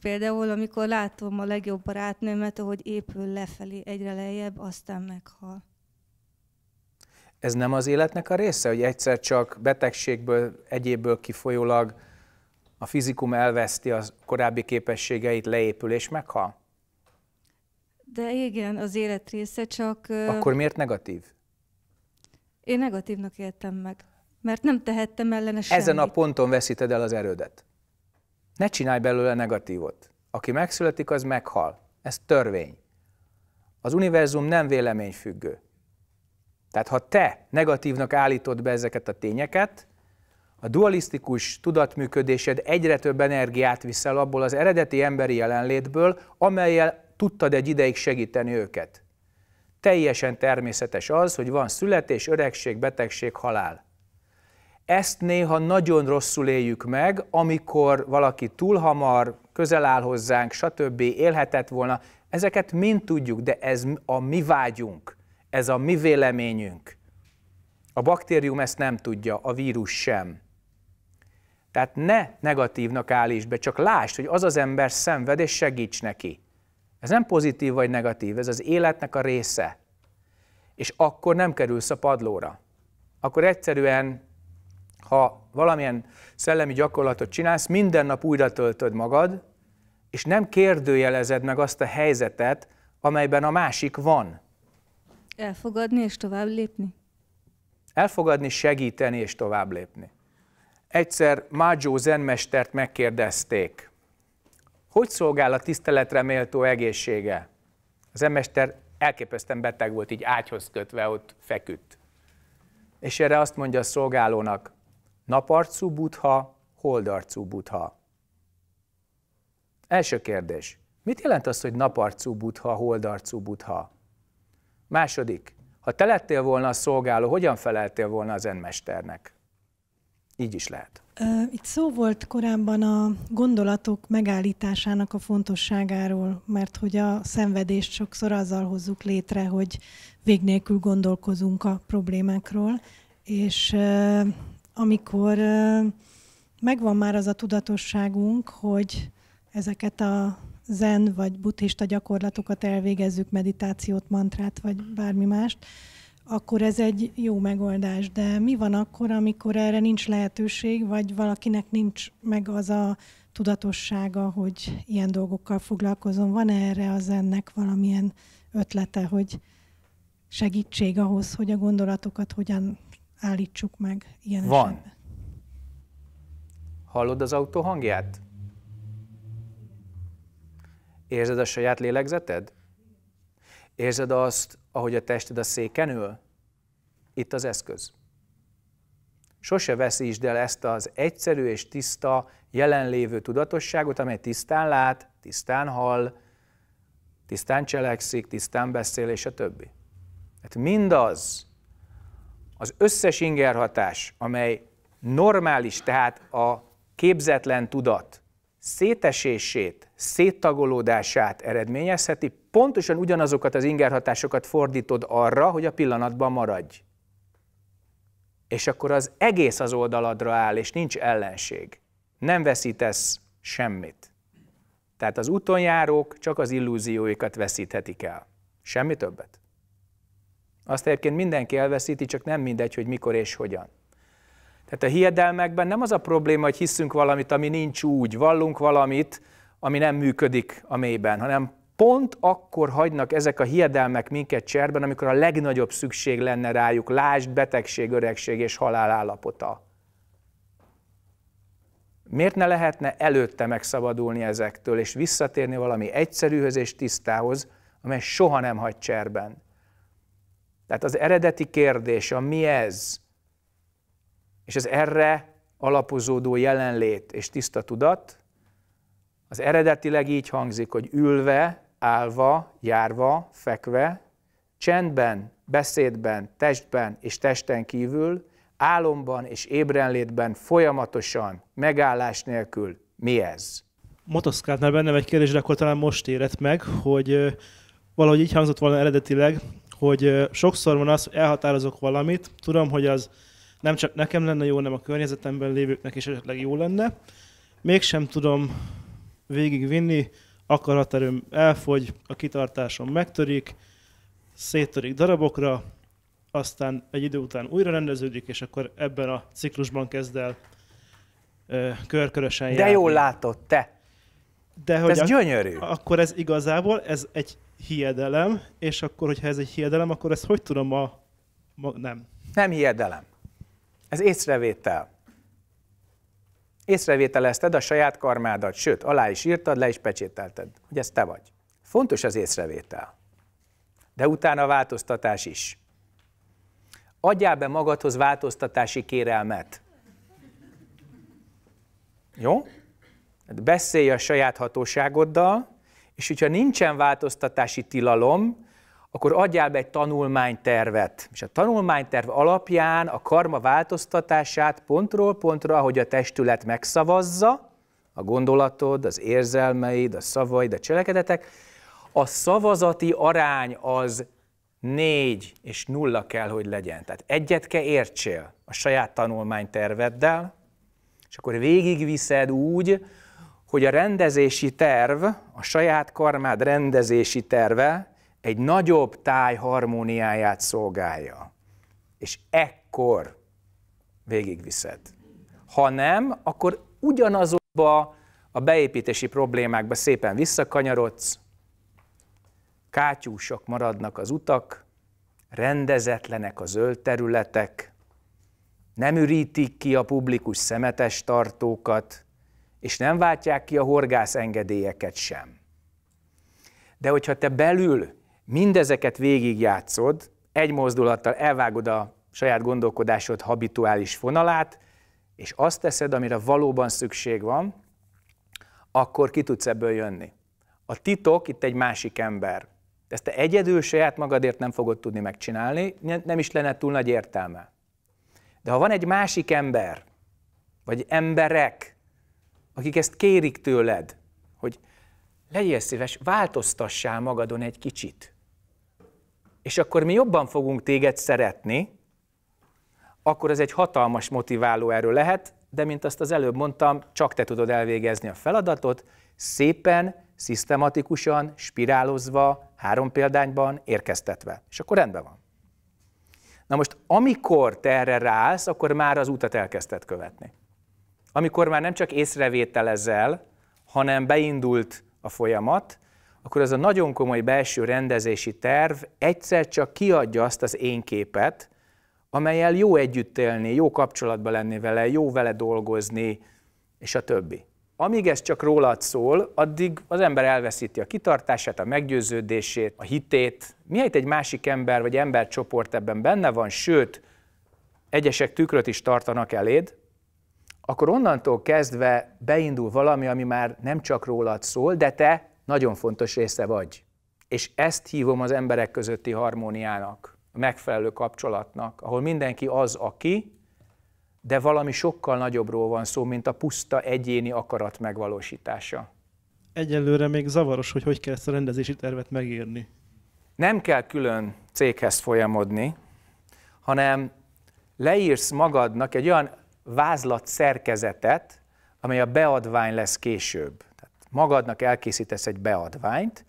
Például, amikor látom a legjobb barátnőmet, ahogy épül lefelé egyre lejjebb, aztán meghal. Ez nem az életnek a része, hogy egyszer csak betegségből, egyébből kifolyólag a fizikum elveszti a korábbi képességeit, leépül és meghal? De igen, az élet része csak... Akkor miért negatív? Én negatívnak éltem meg, mert nem tehettem ellene semmit. Ezen a ponton veszíted el az erődet. Ne csinálj belőle negatívot. Aki megszületik, az meghal. Ez törvény. Az univerzum nem véleményfüggő. Tehát ha te negatívnak állítod be ezeket a tényeket, a dualisztikus tudatműködésed egyre több energiát viszel abból az eredeti emberi jelenlétből, amelyel tudtad egy ideig segíteni őket teljesen természetes az, hogy van születés, öregség, betegség, halál. Ezt néha nagyon rosszul éljük meg, amikor valaki túl hamar, közel áll hozzánk, stb. élhetett volna. Ezeket mind tudjuk, de ez a mi vágyunk, ez a mi véleményünk. A baktérium ezt nem tudja, a vírus sem. Tehát ne negatívnak állítsd be, csak lásd, hogy az az ember szenved, és segíts neki. Ez nem pozitív vagy negatív, ez az életnek a része. És akkor nem kerülsz a padlóra. Akkor egyszerűen, ha valamilyen szellemi gyakorlatot csinálsz, minden nap újra töltöd magad, és nem kérdőjelezed meg azt a helyzetet, amelyben a másik van. Elfogadni és tovább lépni? Elfogadni, segíteni és tovább lépni. Egyszer Mágyó zenmestert megkérdezték, hogy szolgál a tiszteletre méltó egészsége? Az emester elképesztően beteg volt, így ágyhoz kötve ott feküdt. És erre azt mondja a szolgálónak, naparcú butha, holdarcú butha. Első kérdés. Mit jelent az, hogy naparcú butha, holdarcú butha? Második. Ha te lettél volna a szolgáló, hogyan feleltél volna az enmesternek? Így is lehet. Itt szó volt korábban a gondolatok megállításának a fontosságáról, mert hogy a szenvedést sokszor azzal hozzuk létre, hogy vég nélkül gondolkozunk a problémákról, és amikor megvan már az a tudatosságunk, hogy ezeket a zen vagy buddhista gyakorlatokat elvégezzük, meditációt, mantrát vagy bármi mást, akkor ez egy jó megoldás. De mi van akkor, amikor erre nincs lehetőség, vagy valakinek nincs meg az a tudatossága, hogy ilyen dolgokkal foglalkozom? Van -e erre az ennek valamilyen ötlete, hogy segítség ahhoz, hogy a gondolatokat hogyan állítsuk meg ilyen Van. Esetben? Hallod az autó hangját? Érzed a saját lélegzeted? Érzed azt, ahogy a tested a széken ül, itt az eszköz. Sose veszítsd el ezt az egyszerű és tiszta jelenlévő tudatosságot, amely tisztán lát, tisztán hall, tisztán cselekszik, tisztán beszél, és a többi. Hát mindaz, az összes ingerhatás, amely normális, tehát a képzetlen tudat, szétesését, széttagolódását eredményezheti, pontosan ugyanazokat az ingerhatásokat fordítod arra, hogy a pillanatban maradj. És akkor az egész az oldaladra áll, és nincs ellenség. Nem veszítesz semmit. Tehát az utonjárók csak az illúzióikat veszíthetik el. Semmi többet. Azt egyébként mindenki elveszíti, csak nem mindegy, hogy mikor és hogyan. Tehát a hiedelmekben nem az a probléma, hogy hiszünk valamit, ami nincs úgy, vallunk valamit, ami nem működik a mélyben, hanem pont akkor hagynak ezek a hiedelmek minket cserben, amikor a legnagyobb szükség lenne rájuk, lásd, betegség, öregség és halál állapota. Miért ne lehetne előtte megszabadulni ezektől, és visszatérni valami egyszerűhöz és tisztához, amely soha nem hagy cserben? Tehát az eredeti kérdés, a mi ez, és az erre alapozódó jelenlét és tiszta tudat, az eredetileg így hangzik, hogy ülve, állva, járva, fekve, csendben, beszédben, testben és testen kívül, álomban és ébrenlétben folyamatosan, megállás nélkül. Mi ez? Motoszkáltnál bennem egy kérdés, de akkor talán most érett meg, hogy valahogy így hangzott volna eredetileg, hogy sokszor van az, hogy elhatározok valamit, tudom, hogy az nem csak nekem lenne jó, nem a környezetemben lévőknek is esetleg jó lenne. Mégsem tudom végigvinni, akaraterőm elfogy, a kitartásom megtörik, széttörik darabokra, aztán egy idő után újra rendeződik, és akkor ebben a ciklusban kezd el ö, körkörösen De jól látod, te! De hogy ez ak- gyönyörű. Akkor ez igazából, ez egy hiedelem, és akkor, hogyha ez egy hiedelem, akkor ezt hogy tudom a... Ma, nem. Nem hiedelem. Ez észrevétel. Észrevételezted a saját karmádat, sőt, alá is írtad, le is pecsételted, hogy ez te vagy. Fontos az észrevétel, de utána a változtatás is. Adjál be magadhoz változtatási kérelmet. Jó? Hát beszélj a saját hatóságoddal, és hogyha nincsen változtatási tilalom, akkor adjál be egy tanulmánytervet. És a tanulmányterv alapján a karma változtatását pontról pontra, ahogy a testület megszavazza, a gondolatod, az érzelmeid, a szavaid, a cselekedetek, a szavazati arány az négy és nulla kell, hogy legyen. Tehát egyet kell értsél a saját tanulmányterveddel, és akkor végigviszed úgy, hogy a rendezési terv, a saját karmád rendezési terve egy nagyobb táj harmóniáját szolgálja. És ekkor végigviszed. Ha nem, akkor ugyanazokba a beépítési problémákba szépen visszakanyarodsz, kátyúsak maradnak az utak, rendezetlenek a zöld területek, nem ürítik ki a publikus szemetes tartókat, és nem váltják ki a horgászengedélyeket sem. De hogyha te belül mindezeket végigjátszod, egy mozdulattal elvágod a saját gondolkodásod habituális fonalát, és azt teszed, amire valóban szükség van, akkor ki tudsz ebből jönni. A titok itt egy másik ember. Ezt te egyedül saját magadért nem fogod tudni megcsinálni, nem is lenne túl nagy értelme. De ha van egy másik ember, vagy emberek, akik ezt kérik tőled, hogy legyél szíves, változtassál magadon egy kicsit és akkor mi jobban fogunk téged szeretni, akkor ez egy hatalmas motiváló erő lehet, de mint azt az előbb mondtam, csak te tudod elvégezni a feladatot, szépen, szisztematikusan, spirálozva, három példányban, érkeztetve. És akkor rendben van. Na most, amikor te erre ráállsz, akkor már az utat elkezdted követni. Amikor már nem csak észrevételezel, hanem beindult a folyamat, akkor ez a nagyon komoly belső rendezési terv egyszer csak kiadja azt az én képet, amelyel jó együtt élni, jó kapcsolatban lenni vele, jó vele dolgozni, és a többi. Amíg ez csak rólad szól, addig az ember elveszíti a kitartását, a meggyőződését, a hitét. Miért egy másik ember vagy embercsoport ebben benne van, sőt, egyesek tükröt is tartanak eléd, akkor onnantól kezdve beindul valami, ami már nem csak rólad szól, de te nagyon fontos része vagy. És ezt hívom az emberek közötti harmóniának, a megfelelő kapcsolatnak, ahol mindenki az, aki, de valami sokkal nagyobbról van szó, mint a puszta egyéni akarat megvalósítása. Egyelőre még zavaros, hogy hogy kell ezt a rendezési tervet megírni. Nem kell külön céghez folyamodni, hanem leírsz magadnak egy olyan vázlat szerkezetet, amely a beadvány lesz később magadnak elkészítesz egy beadványt,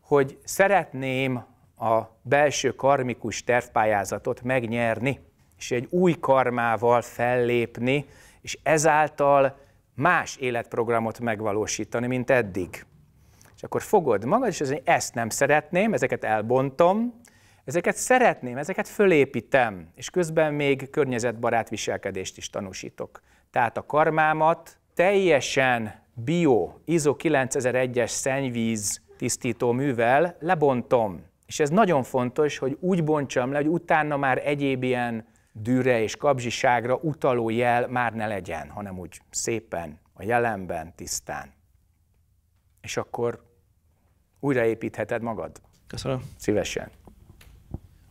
hogy szeretném a belső karmikus tervpályázatot megnyerni, és egy új karmával fellépni, és ezáltal más életprogramot megvalósítani, mint eddig. És akkor fogod magad, és ez, ezt nem szeretném, ezeket elbontom, ezeket szeretném, ezeket fölépítem, és közben még környezetbarát viselkedést is tanúsítok. Tehát a karmámat teljesen bio ISO 9001-es szennyvíz tisztító művel lebontom. És ez nagyon fontos, hogy úgy bontsam le, hogy utána már egyéb ilyen dűre és kapzsiságra utaló jel már ne legyen, hanem úgy szépen, a jelenben, tisztán. És akkor újraépítheted magad. Köszönöm. Szívesen.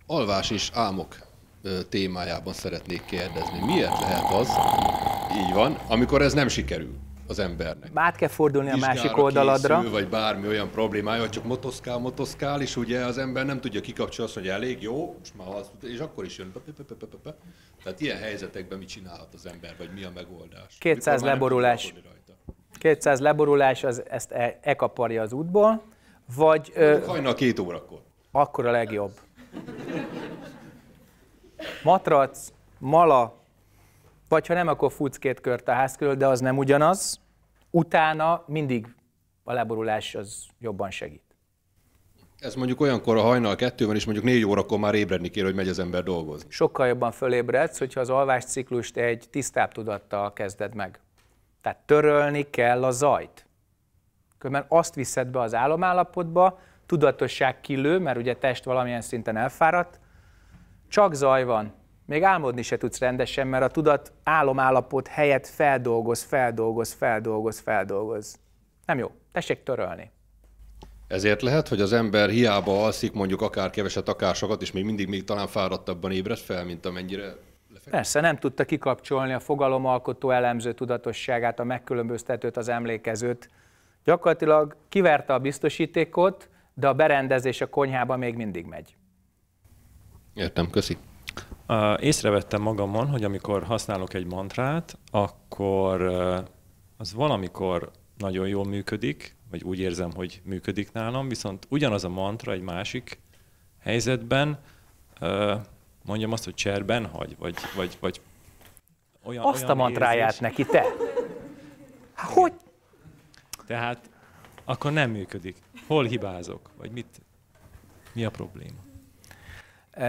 Alvás és álmok témájában szeretnék kérdezni. Miért lehet az, így van, amikor ez nem sikerül? az embernek. Át kell fordulni a másik oldaladra. Készül, vagy bármi olyan problémája, csak motoszkál, motoszkál, és ugye az ember nem tudja kikapcsolni azt, hogy elég jó, és, már az, és akkor is jön. Tehát ilyen helyzetekben mit csinálhat az ember, vagy mi a megoldás? 200 leborulás. 200 leborulás, az, ezt e, e az útból, vagy... Ö, Hajnal két órakor. Akkor a legjobb. Matrac, mala, vagy ha nem, akkor futsz két kört a ház körül, de az nem ugyanaz. Utána mindig a leborulás az jobban segít. Ez mondjuk olyankor a hajnal kettőben és mondjuk négy órakor már ébredni kér, hogy megy az ember dolgozni. Sokkal jobban fölébredsz, hogyha az alvásciklust egy tisztább tudattal kezded meg. Tehát törölni kell a zajt. Különben azt viszed be az álomállapotba, tudatosság kilő, mert ugye test valamilyen szinten elfáradt, csak zaj van még álmodni se tudsz rendesen, mert a tudat álomállapot helyett feldolgoz, feldolgoz, feldolgoz, feldolgoz. Nem jó. Tessék törölni. Ezért lehet, hogy az ember hiába alszik mondjuk akár keveset, akár sokat, és még mindig még talán fáradtabban ébred fel, mint amennyire lefekszik. Persze, nem tudta kikapcsolni a fogalomalkotó elemző tudatosságát, a megkülönböztetőt, az emlékezőt. Gyakorlatilag kiverte a biztosítékot, de a berendezés a konyhába még mindig megy. Értem, köszönöm. Uh, észrevettem magamon, hogy amikor használok egy mantrát, akkor uh, az valamikor nagyon jól működik, vagy úgy érzem, hogy működik nálam, viszont ugyanaz a mantra egy másik helyzetben, uh, mondjam azt, hogy cserben hagy, vagy, vagy, vagy olyan, Azt olyan a mantráját érzés. neki, te! Hát, hogy? Tehát akkor nem működik. Hol hibázok? Vagy mit? Mi a probléma?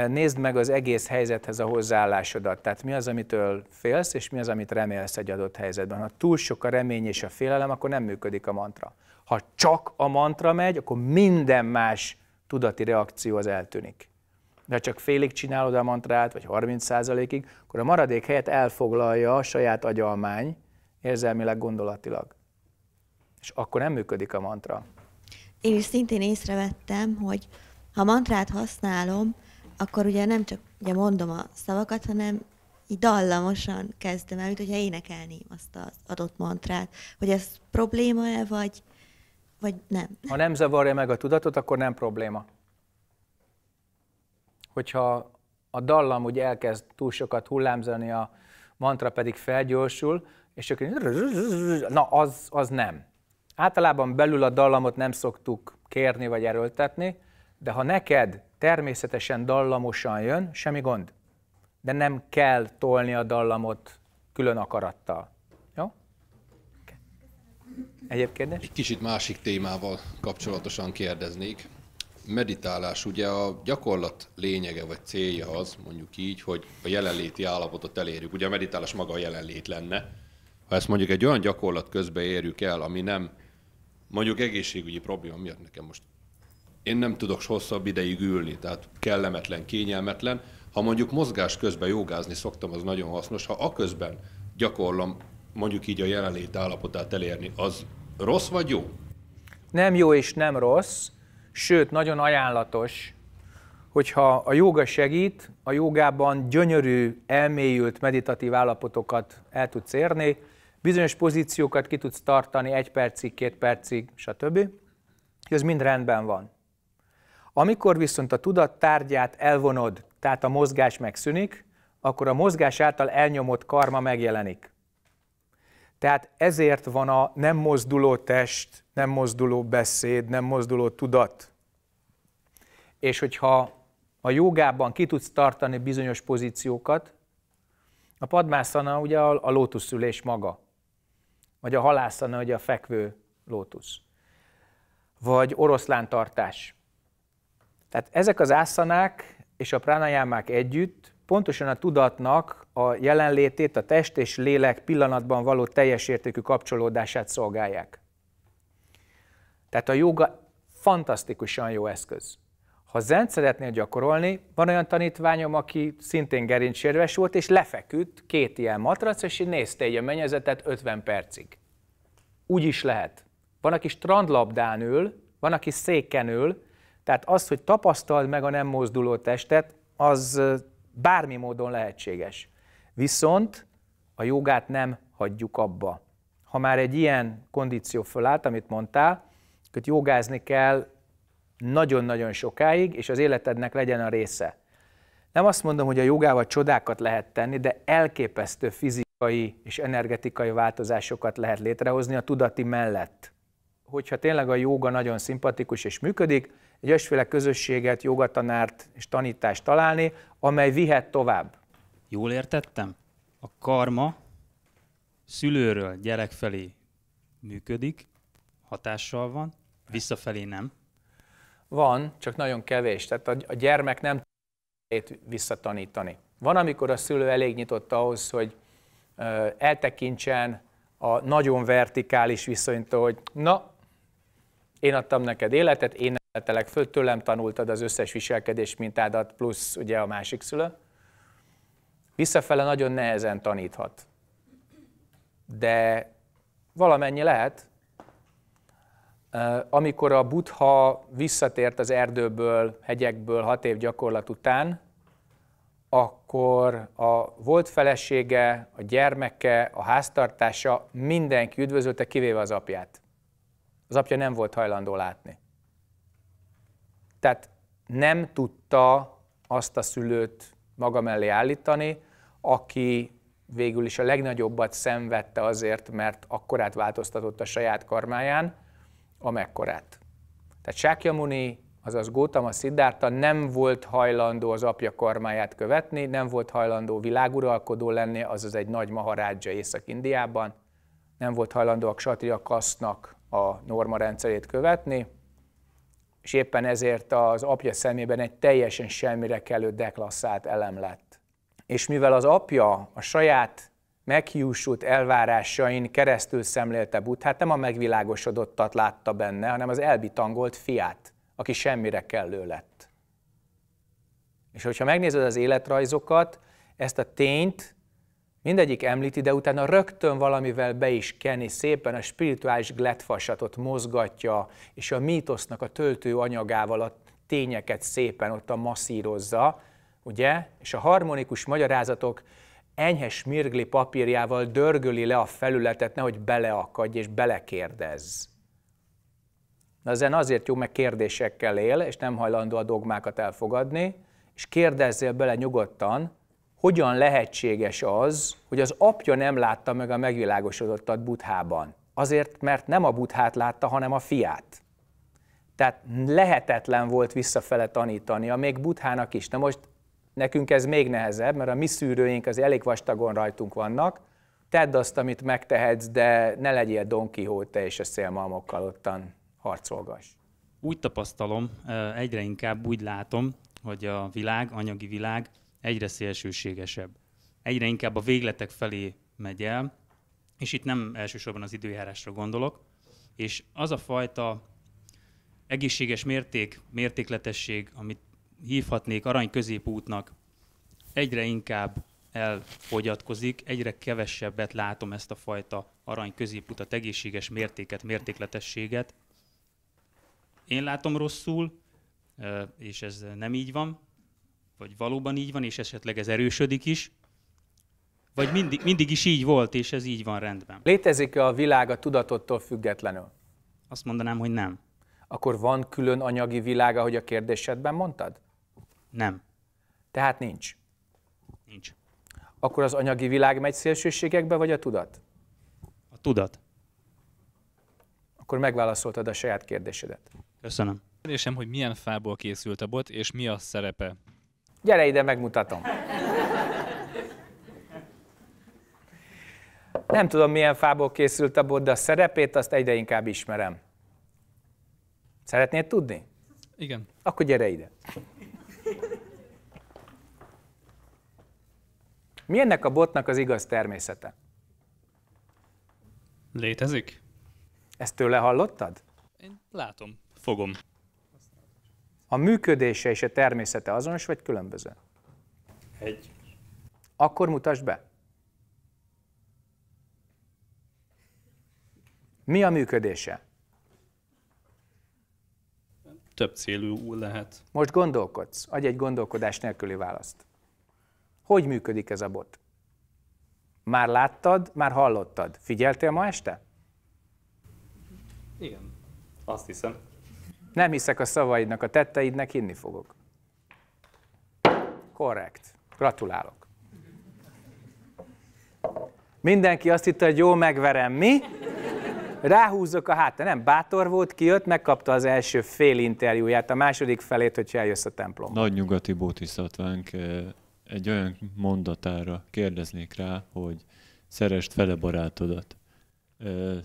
nézd meg az egész helyzethez a hozzáállásodat. Tehát mi az, amitől félsz, és mi az, amit remélsz egy adott helyzetben. Ha túl sok a remény és a félelem, akkor nem működik a mantra. Ha csak a mantra megy, akkor minden más tudati reakció az eltűnik. De ha csak félig csinálod a mantrát, vagy 30%-ig, akkor a maradék helyet elfoglalja a saját agyalmány, érzelmileg, gondolatilag. És akkor nem működik a mantra. Én is szintén észrevettem, hogy ha mantrát használom, akkor ugye nem csak ugye mondom a szavakat, hanem így dallamosan kezdem el, mint hogyha énekelném azt az adott mantrát, hogy ez probléma-e, vagy, vagy nem. Ha nem zavarja meg a tudatot, akkor nem probléma. Hogyha a dallam ugye elkezd túl sokat hullámzani, a mantra pedig felgyorsul, és akkor na az, az nem. Általában belül a dallamot nem szoktuk kérni vagy erőltetni, de ha neked természetesen dallamosan jön, semmi gond. De nem kell tolni a dallamot külön akarattal. Jó? Egyéb kérdés? Egy kicsit másik témával kapcsolatosan kérdeznék. Meditálás, ugye a gyakorlat lényege vagy célja az, mondjuk így, hogy a jelenléti állapotot elérjük. Ugye a meditálás maga a jelenlét lenne. Ha ezt mondjuk egy olyan gyakorlat közben érjük el, ami nem mondjuk egészségügyi probléma miatt nekem most én nem tudok hosszabb ideig ülni, tehát kellemetlen, kényelmetlen. Ha mondjuk mozgás közben jogázni szoktam, az nagyon hasznos. Ha a közben gyakorlom mondjuk így a jelenlét állapotát elérni, az rossz vagy jó? Nem jó és nem rossz, sőt, nagyon ajánlatos, hogyha a joga segít, a jogában gyönyörű, elmélyült meditatív állapotokat el tudsz érni, bizonyos pozíciókat ki tudsz tartani egy percig, két percig, stb. ez mind rendben van. Amikor viszont a tudat tárgyát elvonod, tehát a mozgás megszűnik, akkor a mozgás által elnyomott karma megjelenik. Tehát ezért van a nem mozduló test, nem mozduló beszéd, nem mozduló tudat. És hogyha a jogában ki tudsz tartani bizonyos pozíciókat, a padmászana ugye a, a lótuszülés maga, vagy a halászana ugye a fekvő lótusz, vagy oroszlántartás. Tehát ezek az ászanák és a pránajámák együtt pontosan a tudatnak a jelenlétét, a test és lélek pillanatban való teljes értékű kapcsolódását szolgálják. Tehát a joga fantasztikusan jó eszköz. Ha zen szeretnél gyakorolni, van olyan tanítványom, aki szintén gerincsérves volt, és lefeküdt két ilyen matrac, és nézte egy a mennyezetet 50 percig. Úgy is lehet. Van, aki strandlabdán ül, van, aki széken ül, tehát az, hogy tapasztald meg a nem mozduló testet, az bármi módon lehetséges. Viszont a jogát nem hagyjuk abba. Ha már egy ilyen kondíció fölállt, amit mondtál, hogy jogázni kell nagyon-nagyon sokáig, és az életednek legyen a része. Nem azt mondom, hogy a jogával csodákat lehet tenni, de elképesztő fizikai és energetikai változásokat lehet létrehozni a tudati mellett. Hogyha tényleg a joga nagyon szimpatikus és működik, egy olyasféle közösséget, jogatanárt és tanítást találni, amely vihet tovább. Jól értettem? A karma szülőről gyerek felé működik, hatással van, visszafelé nem? Van, csak nagyon kevés. Tehát a, gyermek nem tudja visszatanítani. Van, amikor a szülő elég nyitott ahhoz, hogy eltekintsen a nagyon vertikális viszonytól, hogy na, én adtam neked életet, én telek föl, tőlem tanultad az összes viselkedés mintádat, plusz ugye a másik szülő. Visszafele nagyon nehezen taníthat. De valamennyi lehet. Amikor a buddha visszatért az erdőből, hegyekből hat év gyakorlat után, akkor a volt felesége, a gyermeke, a háztartása, mindenki üdvözölte, kivéve az apját. Az apja nem volt hajlandó látni. Tehát nem tudta azt a szülőt maga mellé állítani, aki végül is a legnagyobbat szenvedte azért, mert akkorát változtatott a saját karmáján, amekkorát. Tehát Sákyamuni, azaz Gótama Siddhartha nem volt hajlandó az apja karmáját követni, nem volt hajlandó világuralkodó lenni, azaz egy nagy maharádzsa Észak-Indiában, nem volt hajlandó a ksatria kasznak a norma rendszerét követni, és éppen ezért az apja szemében egy teljesen semmire kelő deklasszált elem lett. És mivel az apja a saját meghiúsult elvárásain keresztül szemlélte Buddhát, hát nem a megvilágosodottat látta benne, hanem az elbitangolt fiát, aki semmire kellő lett. És hogyha megnézed az életrajzokat, ezt a tényt Mindegyik említi, de utána rögtön valamivel be is keni, szépen a spirituális gletfasatot mozgatja, és a mítosznak a töltő anyagával a tényeket szépen ott a masszírozza, ugye? És a harmonikus magyarázatok enyhe smirgli papírjával dörgöli le a felületet, nehogy beleakadj és belekérdezz. Na ezen azért jó, mert kérdésekkel él, és nem hajlandó a dogmákat elfogadni, és kérdezzél bele nyugodtan, hogyan lehetséges az, hogy az apja nem látta meg a megvilágosodottat Buthában. Azért, mert nem a Buthát látta, hanem a fiát. Tehát lehetetlen volt visszafele tanítani, a még Buthának is. Na most nekünk ez még nehezebb, mert a mi szűrőink az elég vastagon rajtunk vannak. Tedd azt, amit megtehetsz, de ne legyél Don Quixote és a szélmalmokkal ottan harcolgass. Úgy tapasztalom, egyre inkább úgy látom, hogy a világ, anyagi világ egyre szélsőségesebb. Egyre inkább a végletek felé megy el, és itt nem elsősorban az időjárásra gondolok, és az a fajta egészséges mérték, mértékletesség, amit hívhatnék arany középútnak, egyre inkább elfogyatkozik, egyre kevesebbet látom ezt a fajta arany középutat, egészséges mértéket, mértékletességet. Én látom rosszul, és ez nem így van, vagy valóban így van, és esetleg ez erősödik is, vagy mindig, mindig is így volt, és ez így van rendben? Létezik-e a világ a tudatottól függetlenül? Azt mondanám, hogy nem. Akkor van külön anyagi világ, ahogy a kérdésedben mondtad? Nem. Tehát nincs? Nincs. Akkor az anyagi világ megy szélsőségekbe, vagy a tudat? A tudat. Akkor megválaszoltad a saját kérdésedet. Köszönöm. Kérdésem, hogy milyen fából készült a bot, és mi a szerepe Gyere ide, megmutatom. Nem tudom, milyen fából készült a bot, de a szerepét azt egyre inkább ismerem. Szeretnéd tudni? Igen. Akkor gyere ide. Mi ennek a botnak az igaz természete? Létezik? Ezt tőle hallottad? Én látom, fogom a működése és a természete azonos vagy különböző? Egy. Akkor mutasd be. Mi a működése? Több célú lehet. Most gondolkodsz, adj egy gondolkodás nélküli választ. Hogy működik ez a bot? Már láttad, már hallottad. Figyeltél ma este? Igen. Azt hiszem. Nem hiszek a szavaidnak, a tetteidnek hinni fogok. Korrekt. Gratulálok. Mindenki azt hitte, hogy jó, megverem, mi? Ráhúzok a hátra. Nem, bátor volt, kijött, megkapta az első fél interjúját, a második felét, hogy eljössz a templomba. Nagy nyugati bótisztatvánk eh, egy olyan mondatára kérdeznék rá, hogy szerest fele barátodat.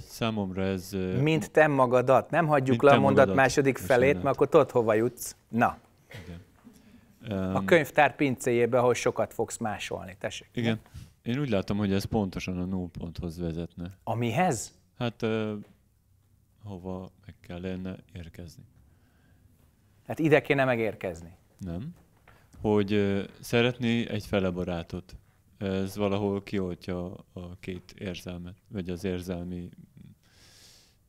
Számomra ez... Mint te magadat. Nem hagyjuk le a mondat magadat. második felét, mert akkor tudod, hova jutsz. Na. Igen. a könyvtár pincéjébe, ahol sokat fogsz másolni. Tessék. Igen. Én úgy látom, hogy ez pontosan a nullponthoz vezetne. Amihez? Hát hova meg kellene érkezni. Hát ide kéne megérkezni. Nem. Hogy szeretni egy fele barátot ez valahol kioltja a két érzelmet, vagy az érzelmi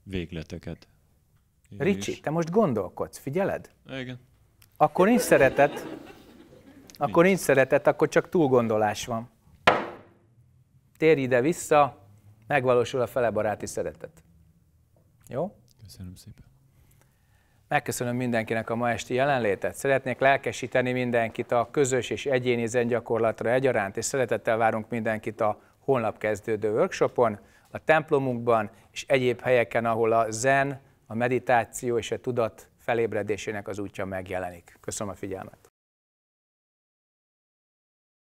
végleteket. Ricsi, te most gondolkodsz, figyeled? Igen. Akkor nincs szeretet. Akkor nincs, nincs szeretet, akkor csak túlgondolás van. Térj ide vissza, megvalósul a felebaráti szeretet. Jó? Köszönöm szépen. Megköszönöm mindenkinek a ma esti jelenlétet. Szeretnék lelkesíteni mindenkit a közös és egyéni zengyakorlatra egyaránt, és szeretettel várunk mindenkit a holnap kezdődő workshopon, a templomunkban és egyéb helyeken, ahol a zen, a meditáció és a tudat felébredésének az útja megjelenik. Köszönöm a figyelmet!